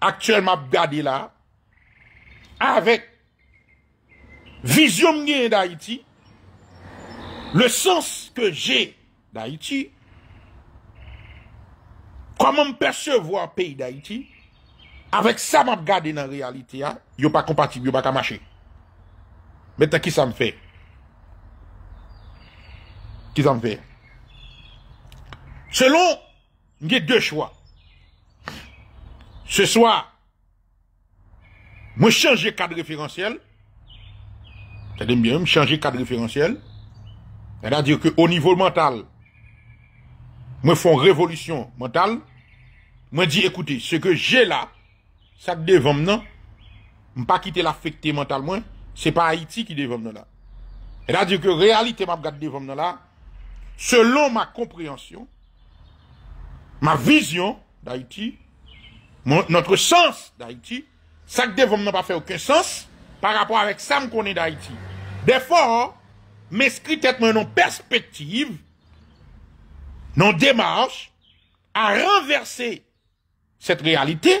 actuellement gardée là, avec vision d'Haïti, le sens que j'ai d'Haïti, comment me percevoir pays d'Haïti, avec ça m'a regarder dans la réalité a hein. pas compatible yo pas marcher maintenant qui ça me fait qui ça me fait selon a deux choix ce soir moi changer cadre référentiel c'est bien changer cadre référentiel c'est-à-dire que au niveau mental moi font révolution mentale moi dis écoutez ce que j'ai là ça devan devant m pa kite pas quitter mwen, se pa Haiti ki devan qui la. là, realite m ap gade devan selon ma compréhension, ma vision d'Haïti, notre sens d'Haïti sak devan nan pas fait aucun sens, par rapport avec ça qu'on est d'Haïti. Defor, mes eskri tet perspective, perspective, non à à renverser cette réalité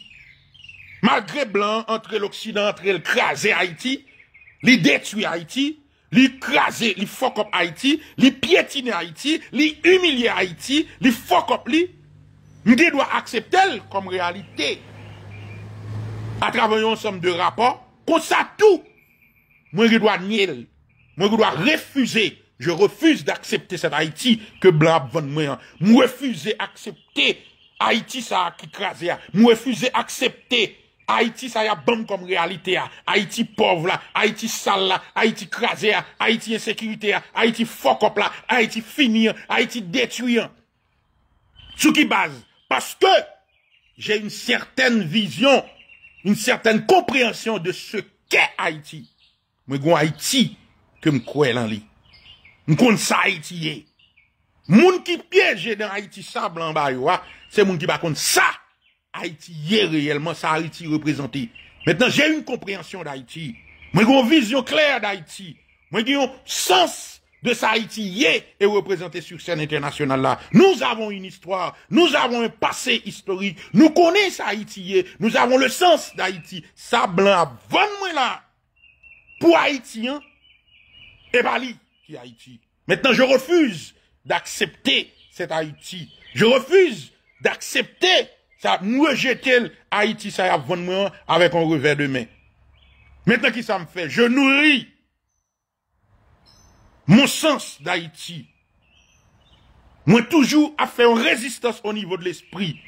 Malgre blan, entre l'Oksidant, entre l'kraser Haiti, li detuye Haiti, li kraser, li fokop Haiti, li pjetine Haiti, li umilye Haiti, li fokop li, mwen ge dwa akseptel kom realite. A travanyon som de rapor, konsa tou, mwen ge dwa nyele, mwen ge dwa refuze, je refuze d'aksepte set Haiti, ke blan ap vwande mwen, mwen refuze aksepte Haiti sa kikraser, mwen refuze aksepte Haiti, Ha iti sa ya bam kom realite ya. Ha iti pov la, ha iti sal la, ha iti kraze ya, ha iti esekirite ya, ha iti fokop la, ha iti finyen, ha iti detuyen. Sou ki baz, paske, jè yon certaine vizyon, yon certaine kompreansyon de se ke ha iti. Mwen gwen ha iti ke mkwe lan li. Mkoun sa ha iti ye. Moun ki pyeje den ha iti sa blan baywa, se moun ki bakoun sa Haïti est réellement, ça Haïti représenté. Maintenant, j'ai une compréhension d'Haïti. Moi, j'ai une vision claire d'Haïti. Moi, j'ai un sens de ça Haïti est et représenté sur scène internationale là. Nous avons une histoire, nous avons un passé historique, nous connaissons Haïti est, nous avons le sens d'Haïti. Ça blanc, avant moi là. Pour Haïtien, et Bali qui est Haïti. Maintenant, je refuse d'accepter cet Haïti. Je refuse d'accepter ça rejeté Haïti, ça y a moi avec un revers de main. Maintenant, qui ça me fait? Je nourris mon sens d'Haïti. Moi, toujours, à faire une résistance au niveau de l'esprit,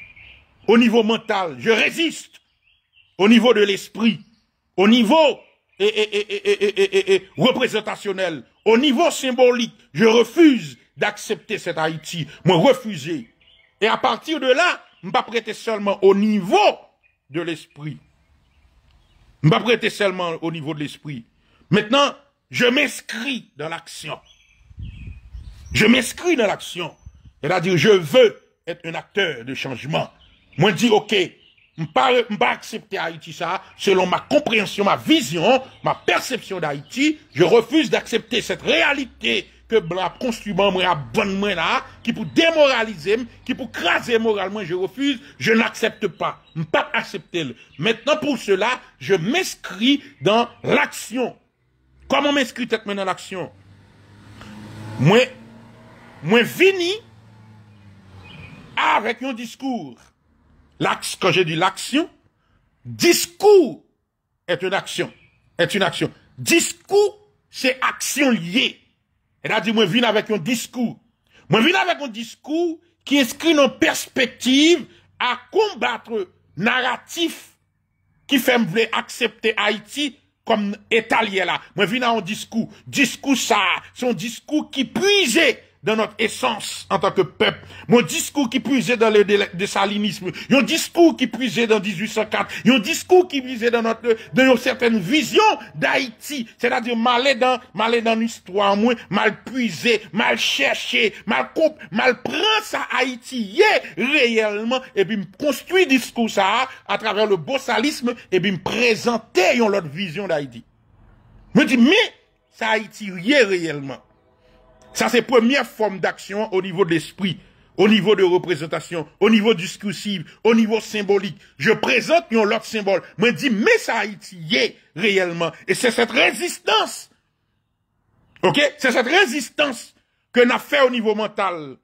au niveau mental. Je résiste au niveau de l'esprit, au niveau représentationnel, au niveau symbolique. Je refuse d'accepter cet Haïti. Moi, refuser. Et à partir de là, ne pas prêter seulement au niveau de l'esprit. Je ne pas prêter seulement au niveau de l'esprit. Maintenant, je m'inscris dans l'action. Je m'inscris dans l'action. C'est-à-dire, je veux être un acteur de changement. Moi, je dis, OK, je ne pas accepter Haïti ça selon ma compréhension, ma vision, ma perception d'Haïti. Je refuse d'accepter cette réalité que constamment construit à bonne main là, qui pour démoraliser, qui pour craser moralement, je refuse, je n'accepte pas. ne pas accepter. Maintenant, pour cela, je m'inscris dans l'action. Comment m'inscris maintenant dans l'action? Moi, moi vini avec un discours. L'axe, quand j'ai dit l'action, discours est une action. Est une action. Discours, c'est action liée. Et là, dit, moi, viens avec un discours. Moi, viens avec un discours qui inscrit nos perspectives à combattre narratif qui fait me accepter Haïti comme étalier là. Moi, viens un discours. Discours ça, son discours qui puisait dans notre essence en tant que peuple. Mon discours qui puisait dans le salinisme, un discours qui puisait dans 1804, un discours qui puisait dans notre dans une certaine vision d'Haïti, c'est-à-dire mal dans mal dans l'histoire moins, mal puisé, mal cherché, mal coupe, mal prend ça Haïti est réellement et puis construit discours ça à travers le bossalisme et puis me présenter une autre vision d'Haïti. Me dis, mais ça Haïti yeah, réellement. Ça, c'est première forme d'action au niveau de l'esprit, au niveau de représentation, au niveau discursive, au niveau symbolique. Je présente un autre symbole. Me dis, mais ça a été réellement. Et c'est cette résistance. OK? C'est cette résistance que n'a fait au niveau mental.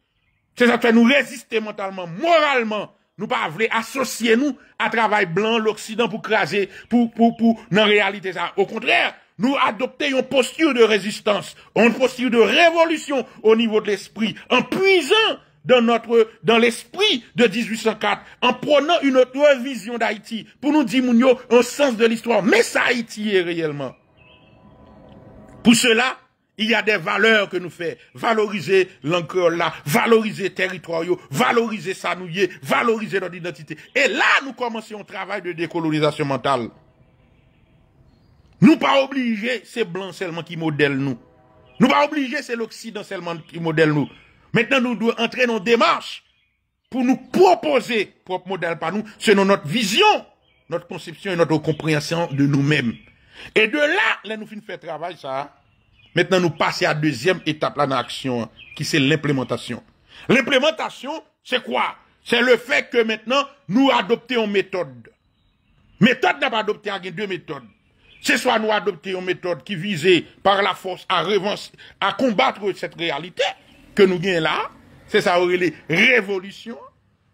C'est ça fait nous résister mentalement, moralement. Nous pas voulons associer nous à travail blanc, l'Occident pour craser, pour, pour, pour, non réalité ça. Au contraire, nous adopter une posture de résistance, une posture de révolution au niveau de l'esprit, en puisant dans notre, dans l'esprit de 1804, en prenant une autre vision d'Haïti, pour nous dire, un sens de l'histoire. Mais ça, Haïti est réellement. Pour cela, il y a des valeurs que nous faisons. Valoriser l'encre là, valoriser territoriaux, valoriser sanouillé, valoriser notre identité. Et là, nous commençons un travail de décolonisation mentale. Nous pas obligés, c'est blanc seulement qui modèle nous. Nous pas obligés, c'est l'Occident seulement qui modèle nous. Maintenant, nous devons entrer dans démarche pour nous proposer propre modèle par nous, selon notre vision, notre conception et notre compréhension de nous-mêmes. Et de là, là, nous finissons faire travail, ça. Maintenant, nous passons à la deuxième étape, là, dans l'action, qui c'est l'implémentation. L'implémentation, c'est quoi? C'est le fait que maintenant, nous adoptons une méthode. Méthode n'a pas adopté, il deux méthodes. C'est soit nous adopter une méthode qui visait par la force à, à combattre cette réalité que nous gagnons là. C'est ça, les révolution.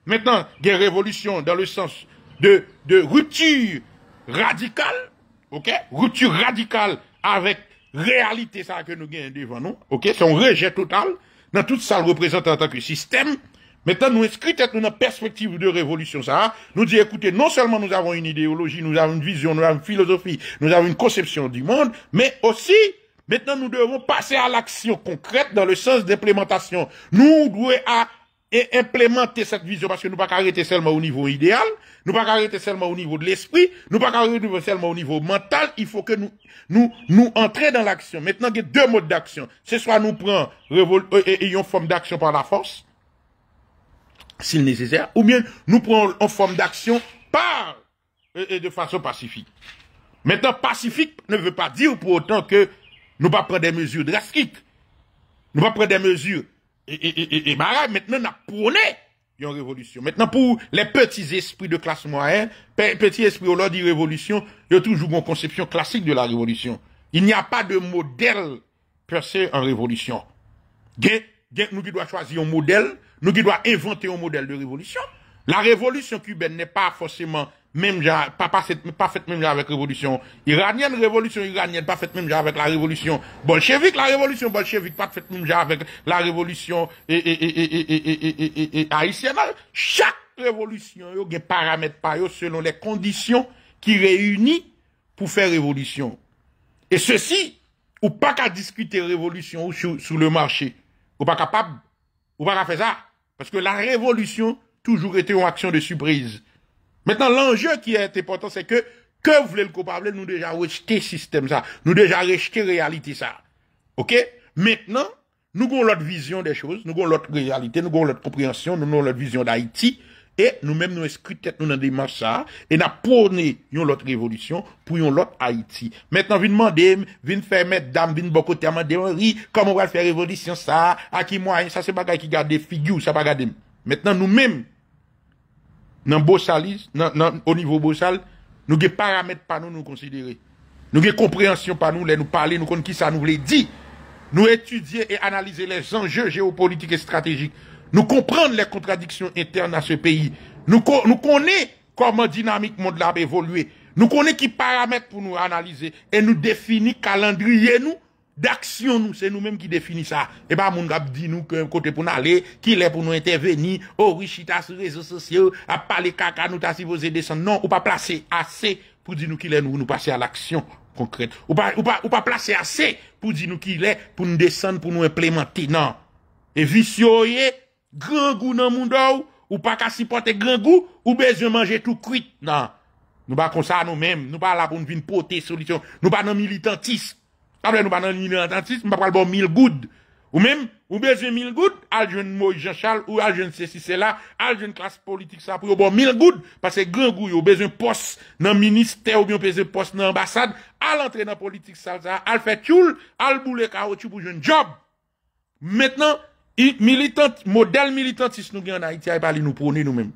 Maintenant, des révolution dans le sens de, de rupture radicale, ok? Rupture radicale avec réalité ça que nous gagnons devant nous, ok? C'est un rejet total dans toute ça le représente en tant que système Maintenant, nous inscrivons dans une perspective de révolution, ça. Hein. Nous disons, écoutez, non seulement nous avons une idéologie, nous avons une vision, nous avons une philosophie, nous avons une conception du monde, mais aussi, maintenant, nous devons passer à l'action concrète dans le sens d'implémentation. Nous devons implémenter cette vision parce que nous pas arrêter seulement au niveau idéal, nous pas arrêter seulement au niveau de l'esprit, nous pas arrêter seulement au niveau mental, il faut que nous nous entrer dans l'action. Maintenant il y a deux modes d'action. C'est soit nous prenons euh, et ayons forme d'action par la force s'il nécessaire, ou bien nous prenons en forme d'action par et, de façon pacifique. Maintenant, pacifique ne veut pas dire pour autant que nous pas prendre des mesures drastiques. Nous pas prendre des mesures et, maintenant nous prenons... une révolution. Maintenant, pour les petits esprits de classe moyenne, petits esprits au lors de révolution, il y a toujours une conception classique de la révolution. Il n'y a pas de modèle percé en révolution. nous qui doit choisir un modèle nous qui doit inventer un modèle de révolution. La révolution cubaine n'est pas forcément même pas, pas, pas faite même genre avec révolution iranienne, révolution iranienne pas faite même genre avec la révolution bolchevique, la révolution bolchevique pas faite même avec la révolution haïtienne. Chaque révolution, a des paramètres par selon les conditions qui réunit pour faire révolution. Et ceci, ou pas qu'à discuter révolution sur le marché. Ou pas capable, ou pas qu'à faire ça. Parce que la révolution, toujours été une action de surprise. Maintenant, l'enjeu qui est important, c'est que, que voulez le coupable, nous déjà rejeté système ça. Nous déjà rejeté réalité ça. OK? Maintenant, nous avons notre vision des choses, nous avons notre réalité, nous avons notre compréhension, nous avons notre vision d'Haïti. E nou mèm nou eskri tèt nou nan deman sa E nan pounè yon lot revolisyon Pou yon lot Haiti Mètenan vin mandèm, vin fè mèd dam, vin bokotèm Man deman ri, komon wèl fè revolisyon sa Aki mwen, sa se bagay ki gade Figyou, sa bagadèm Mètenan nou mèm Nan bosaliz, nan, nan, au nivou bosal Nou ge paramèt pa nou nou konsidere Nou ge komprehensyon pa nou lè Nou pale, nou kon ki sa nou lè di Nou etudye et analize les enjeux Geopolitik et stratégique Nous comprenons les contradictions internes à ce pays. Nous, nous connaissons comment dynamique monde l'a évolué. Nous connaissons qui paramètres pour nous analyser et nous définir calendrier nous d'action nous c'est nous-mêmes qui définissons ça et eh ben mon gars dit nous que côté pour nous aller qu'il est pour nous intervenir oh richita sur les réseaux sociaux à parler caca nous t'as supposé descendre non ou pas placer assez pour dire nous qu'il est nous nous passer à l'action concrète ou pas ou pas ou pas placer assez pour dire nous qu'il est pour nous descendre pour nous implémenter non et vicieux eh? grand goût dans monde ou pas qu'à supporter grand goût ou besoin manger tout cuit non nous pas comme ça nous mêmes nous pas là pour nous venir porter solution nous pas dans militantisme après nous pas dans militantisme pas bon 1000 good ou même ou besoin 1000 good al jeune Moïse Jean-Charles ou al jeune ceci cela al jeune classe politique ça pour bon 1000 good parce que grand goût ou besoin poste dans ministère ou bien besoin poste dans ambassade à l'entrée dans politique ça al fait choule al bouler tu pour jeune job maintenant militante, modèle militantiste nous en Haïti, pas nous prôner nous-mêmes.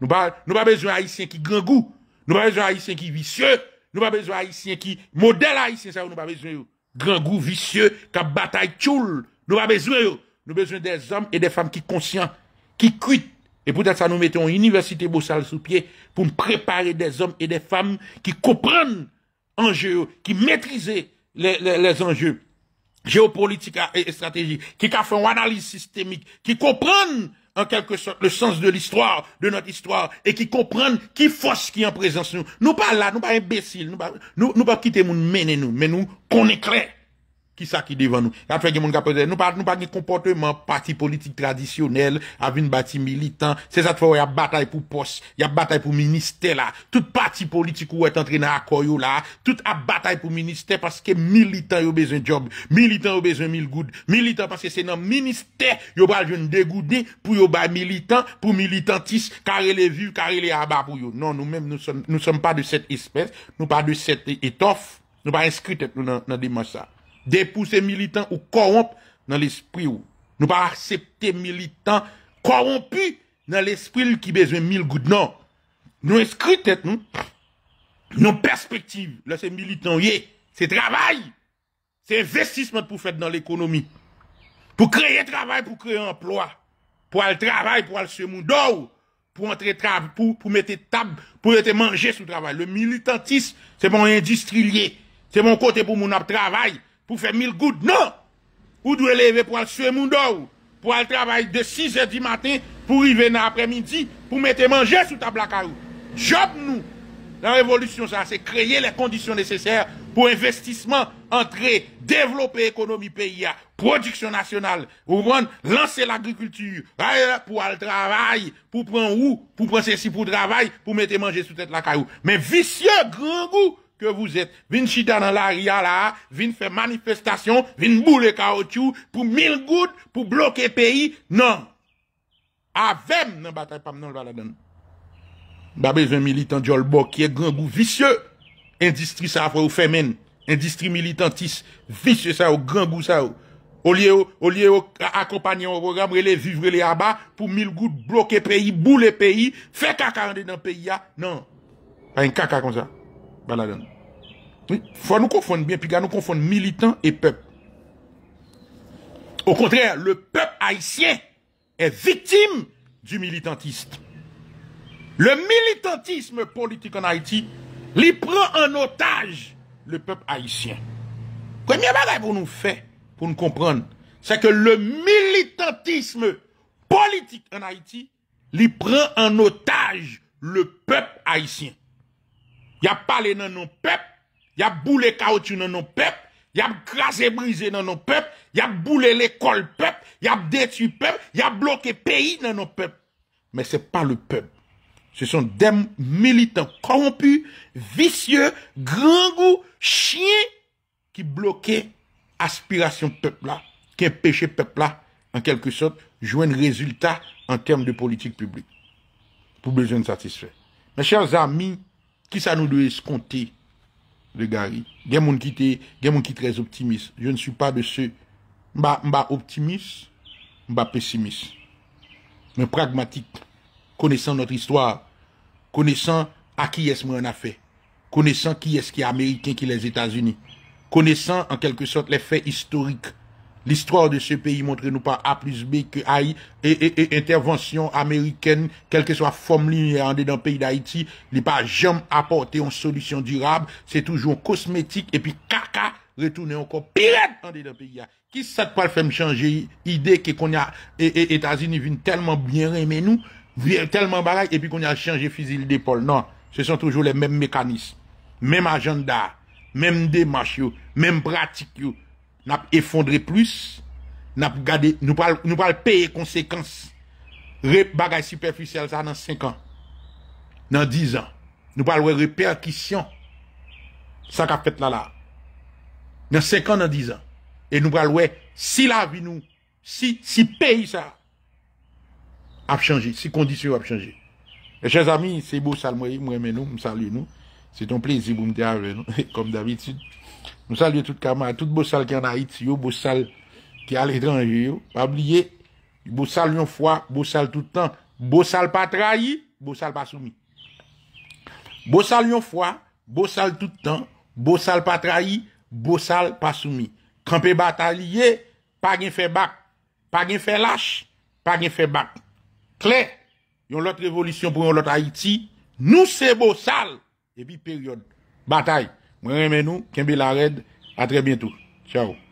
Nous pas nous pas besoin haïtien qui grand goût, nous pas besoin haïtien qui vicieux, nous pas besoin haïtien qui modèle haïtien ça nous pas besoin grand goût vicieux qui bataille tchoul, nous pas besoin Nous besoin des hommes et des femmes qui conscients, qui quittent. et peut-être ça nous mettons une université Bossal sous pied pour préparer des hommes et des femmes qui comprennent enjeux, qui maîtrisent les, les, les enjeux géopolitique et stratégie, qui a fait une analyse systémique, qui comprennent en quelque sorte le sens de l'histoire, de notre histoire, et qui comprennent qui force qui est en présence nous. Nous pas là, nous pas imbéciles, nous pas, nous, pas quitter nous mener nous, mais nous, qu'on est Ki sa ki devan nou? Nou pa gen kompote man parti politik tradisyonel avin bati militant. Se sa te fwa, ya batay pou pos. Ya batay pou minister la. Tout parti politik ou et antre nan akoyou la. Tout a batay pou minister paske militant yo bezen job. Militan yo bezen mil goud. Militan paske se nan minister yo pa joun degoudi pou yo bay militant. Pou militantis kare le vi, kare le abar pou yo. Non, nou mèm, nou som pa de set espèse. Nou pa de set etof. Nou pa inskritet nou nan diman sa. dépousser militants ou corrompre dans l'esprit ou. Nous pas accepter militants corrompus dans l'esprit qui besoin mille gouttes. Non. Nous inscrits tête nous. Nos perspectives, là c'est militant, c'est travail. C'est investissement pour faire dans l'économie. Pour créer travail, pour créer emploi. Pour aller travail, pour aller se pour entrer travail, pour, pour mettre table, pour être manger sous travail. Le militantisme, c'est mon industriel. C'est mon côté pour mon travail pour faire mille gouttes. Non! Ou doit lever pour aller mon monde pour aller travailler de 6 h du matin, pour y venir après midi pour mettre manger sous table à Job nous, la révolution, ça, c'est créer les conditions nécessaires pour investissement, entrer, développer l'économie pays, production nationale, ou lancer l'agriculture, pour aller travailler, pour prendre où, pour prendre ceci, pour travail, pour mettre manger sous tête la caillou. Mais vicieux, grand goût, que vous êtes, Vinci chita dans ria là, vin fait manifestation, vin boule caoutchouc pour mille gouttes, pour bloquer pays. Non. Avem nan bataille non nan baladan. Ba besoin militant Jolbo qui est grand goût vicieux. Industrie ça faut faire men. Industrie militantiste vicieux ça au grand goût ça. Au lieu au lieu accompagner au programme les vivre les abats pour mille gouttes bloquer pays, bouler pays, faire caca dans le pays là. Non. Pas un caca comme ça. Il faut nous confondre bien, puis nous confondre militants et peuple. Au contraire, le peuple haïtien est victime du militantisme. Le militantisme politique en Haïti, il prend en otage le peuple haïtien. Premier bagage pour nous faire, pour nous comprendre, c'est que le militantisme politique en Haïti, il prend en otage le peuple haïtien y a parlé dans nos peuples, y a boulé caoutchouc dans nos peuples, y a crasé brisé dans nos peuples, y a boulé l'école peuple, y a détruit peuple, y a bloqué pays dans nos peuples. Mais c'est pas le peuple. Ce sont des militants corrompus, vicieux, grand goût, chiens, qui bloquaient aspiration peuple-là, qui empêchaient peuple-là, en quelque sorte, jouer un résultat en termes de politique publique. Pour besoin de satisfaire. Mes chers amis, qui ça nous doit escompter, le Gary? y monde qui gens qui qui très optimiste. Je ne suis pas de ceux, m'ba, bah optimiste, m'ba pessimiste. Mais pragmatique, connaissant notre histoire, connaissant à qui est-ce qu'on a fait, connaissant qui est-ce qui est américain, qui est les États-Unis, connaissant en quelque sorte les faits historiques, L'histoire de ce pays montre-nous pas A plus B que Aïe, et, et, intervention américaine, quelle que soit forme liée en dedans pays d'Haïti, n'est pas jamais apporté une solution durable. C'est toujours cosmétique et puis caca retourner encore pire en le pays. Qui ça peut le faire changer idée que qu'on a et États-Unis viennent tellement bien aimer nous, viennent tellement bagaille et puis qu'on a changé fusil d'épaule. Non, ce sont toujours les mêmes mécanismes, même agenda, même démarche, même pratique, nap effondre plus, nap gade, nou pral peye konsekans, re bagay superficel sa nan 5 an, nan 10 an, nou pral we reperkisyon, sa ka fet lala, nan 5 an nan 10 an, e nou pral we, si la vi nou, si peye sa, ap chanje, si kondisyon ap chanje. E chen zami, se bo salmoye, mweme nou, msalye nou, se ton plezi bou mte ave nou, kom davitid, Nou sa liye tout kamal, tout bousal ki an ha iti yo, bousal ki al etranji yo, pa bliye, bousal yon fwa, bousal tout tan, bousal pa trahi, bousal pa soumi. Bousal yon fwa, bousal tout tan, bousal pa trahi, bousal pa soumi. Kampi batay liye, pa gen fe bak, pa gen fe lache, pa gen fe bak. Kle, yon lot revolisyon pou yon lot ha iti, nou se bousal, epi peryode, batay. Mwen remen nou, kembi la red, a tre bientou. Tchao.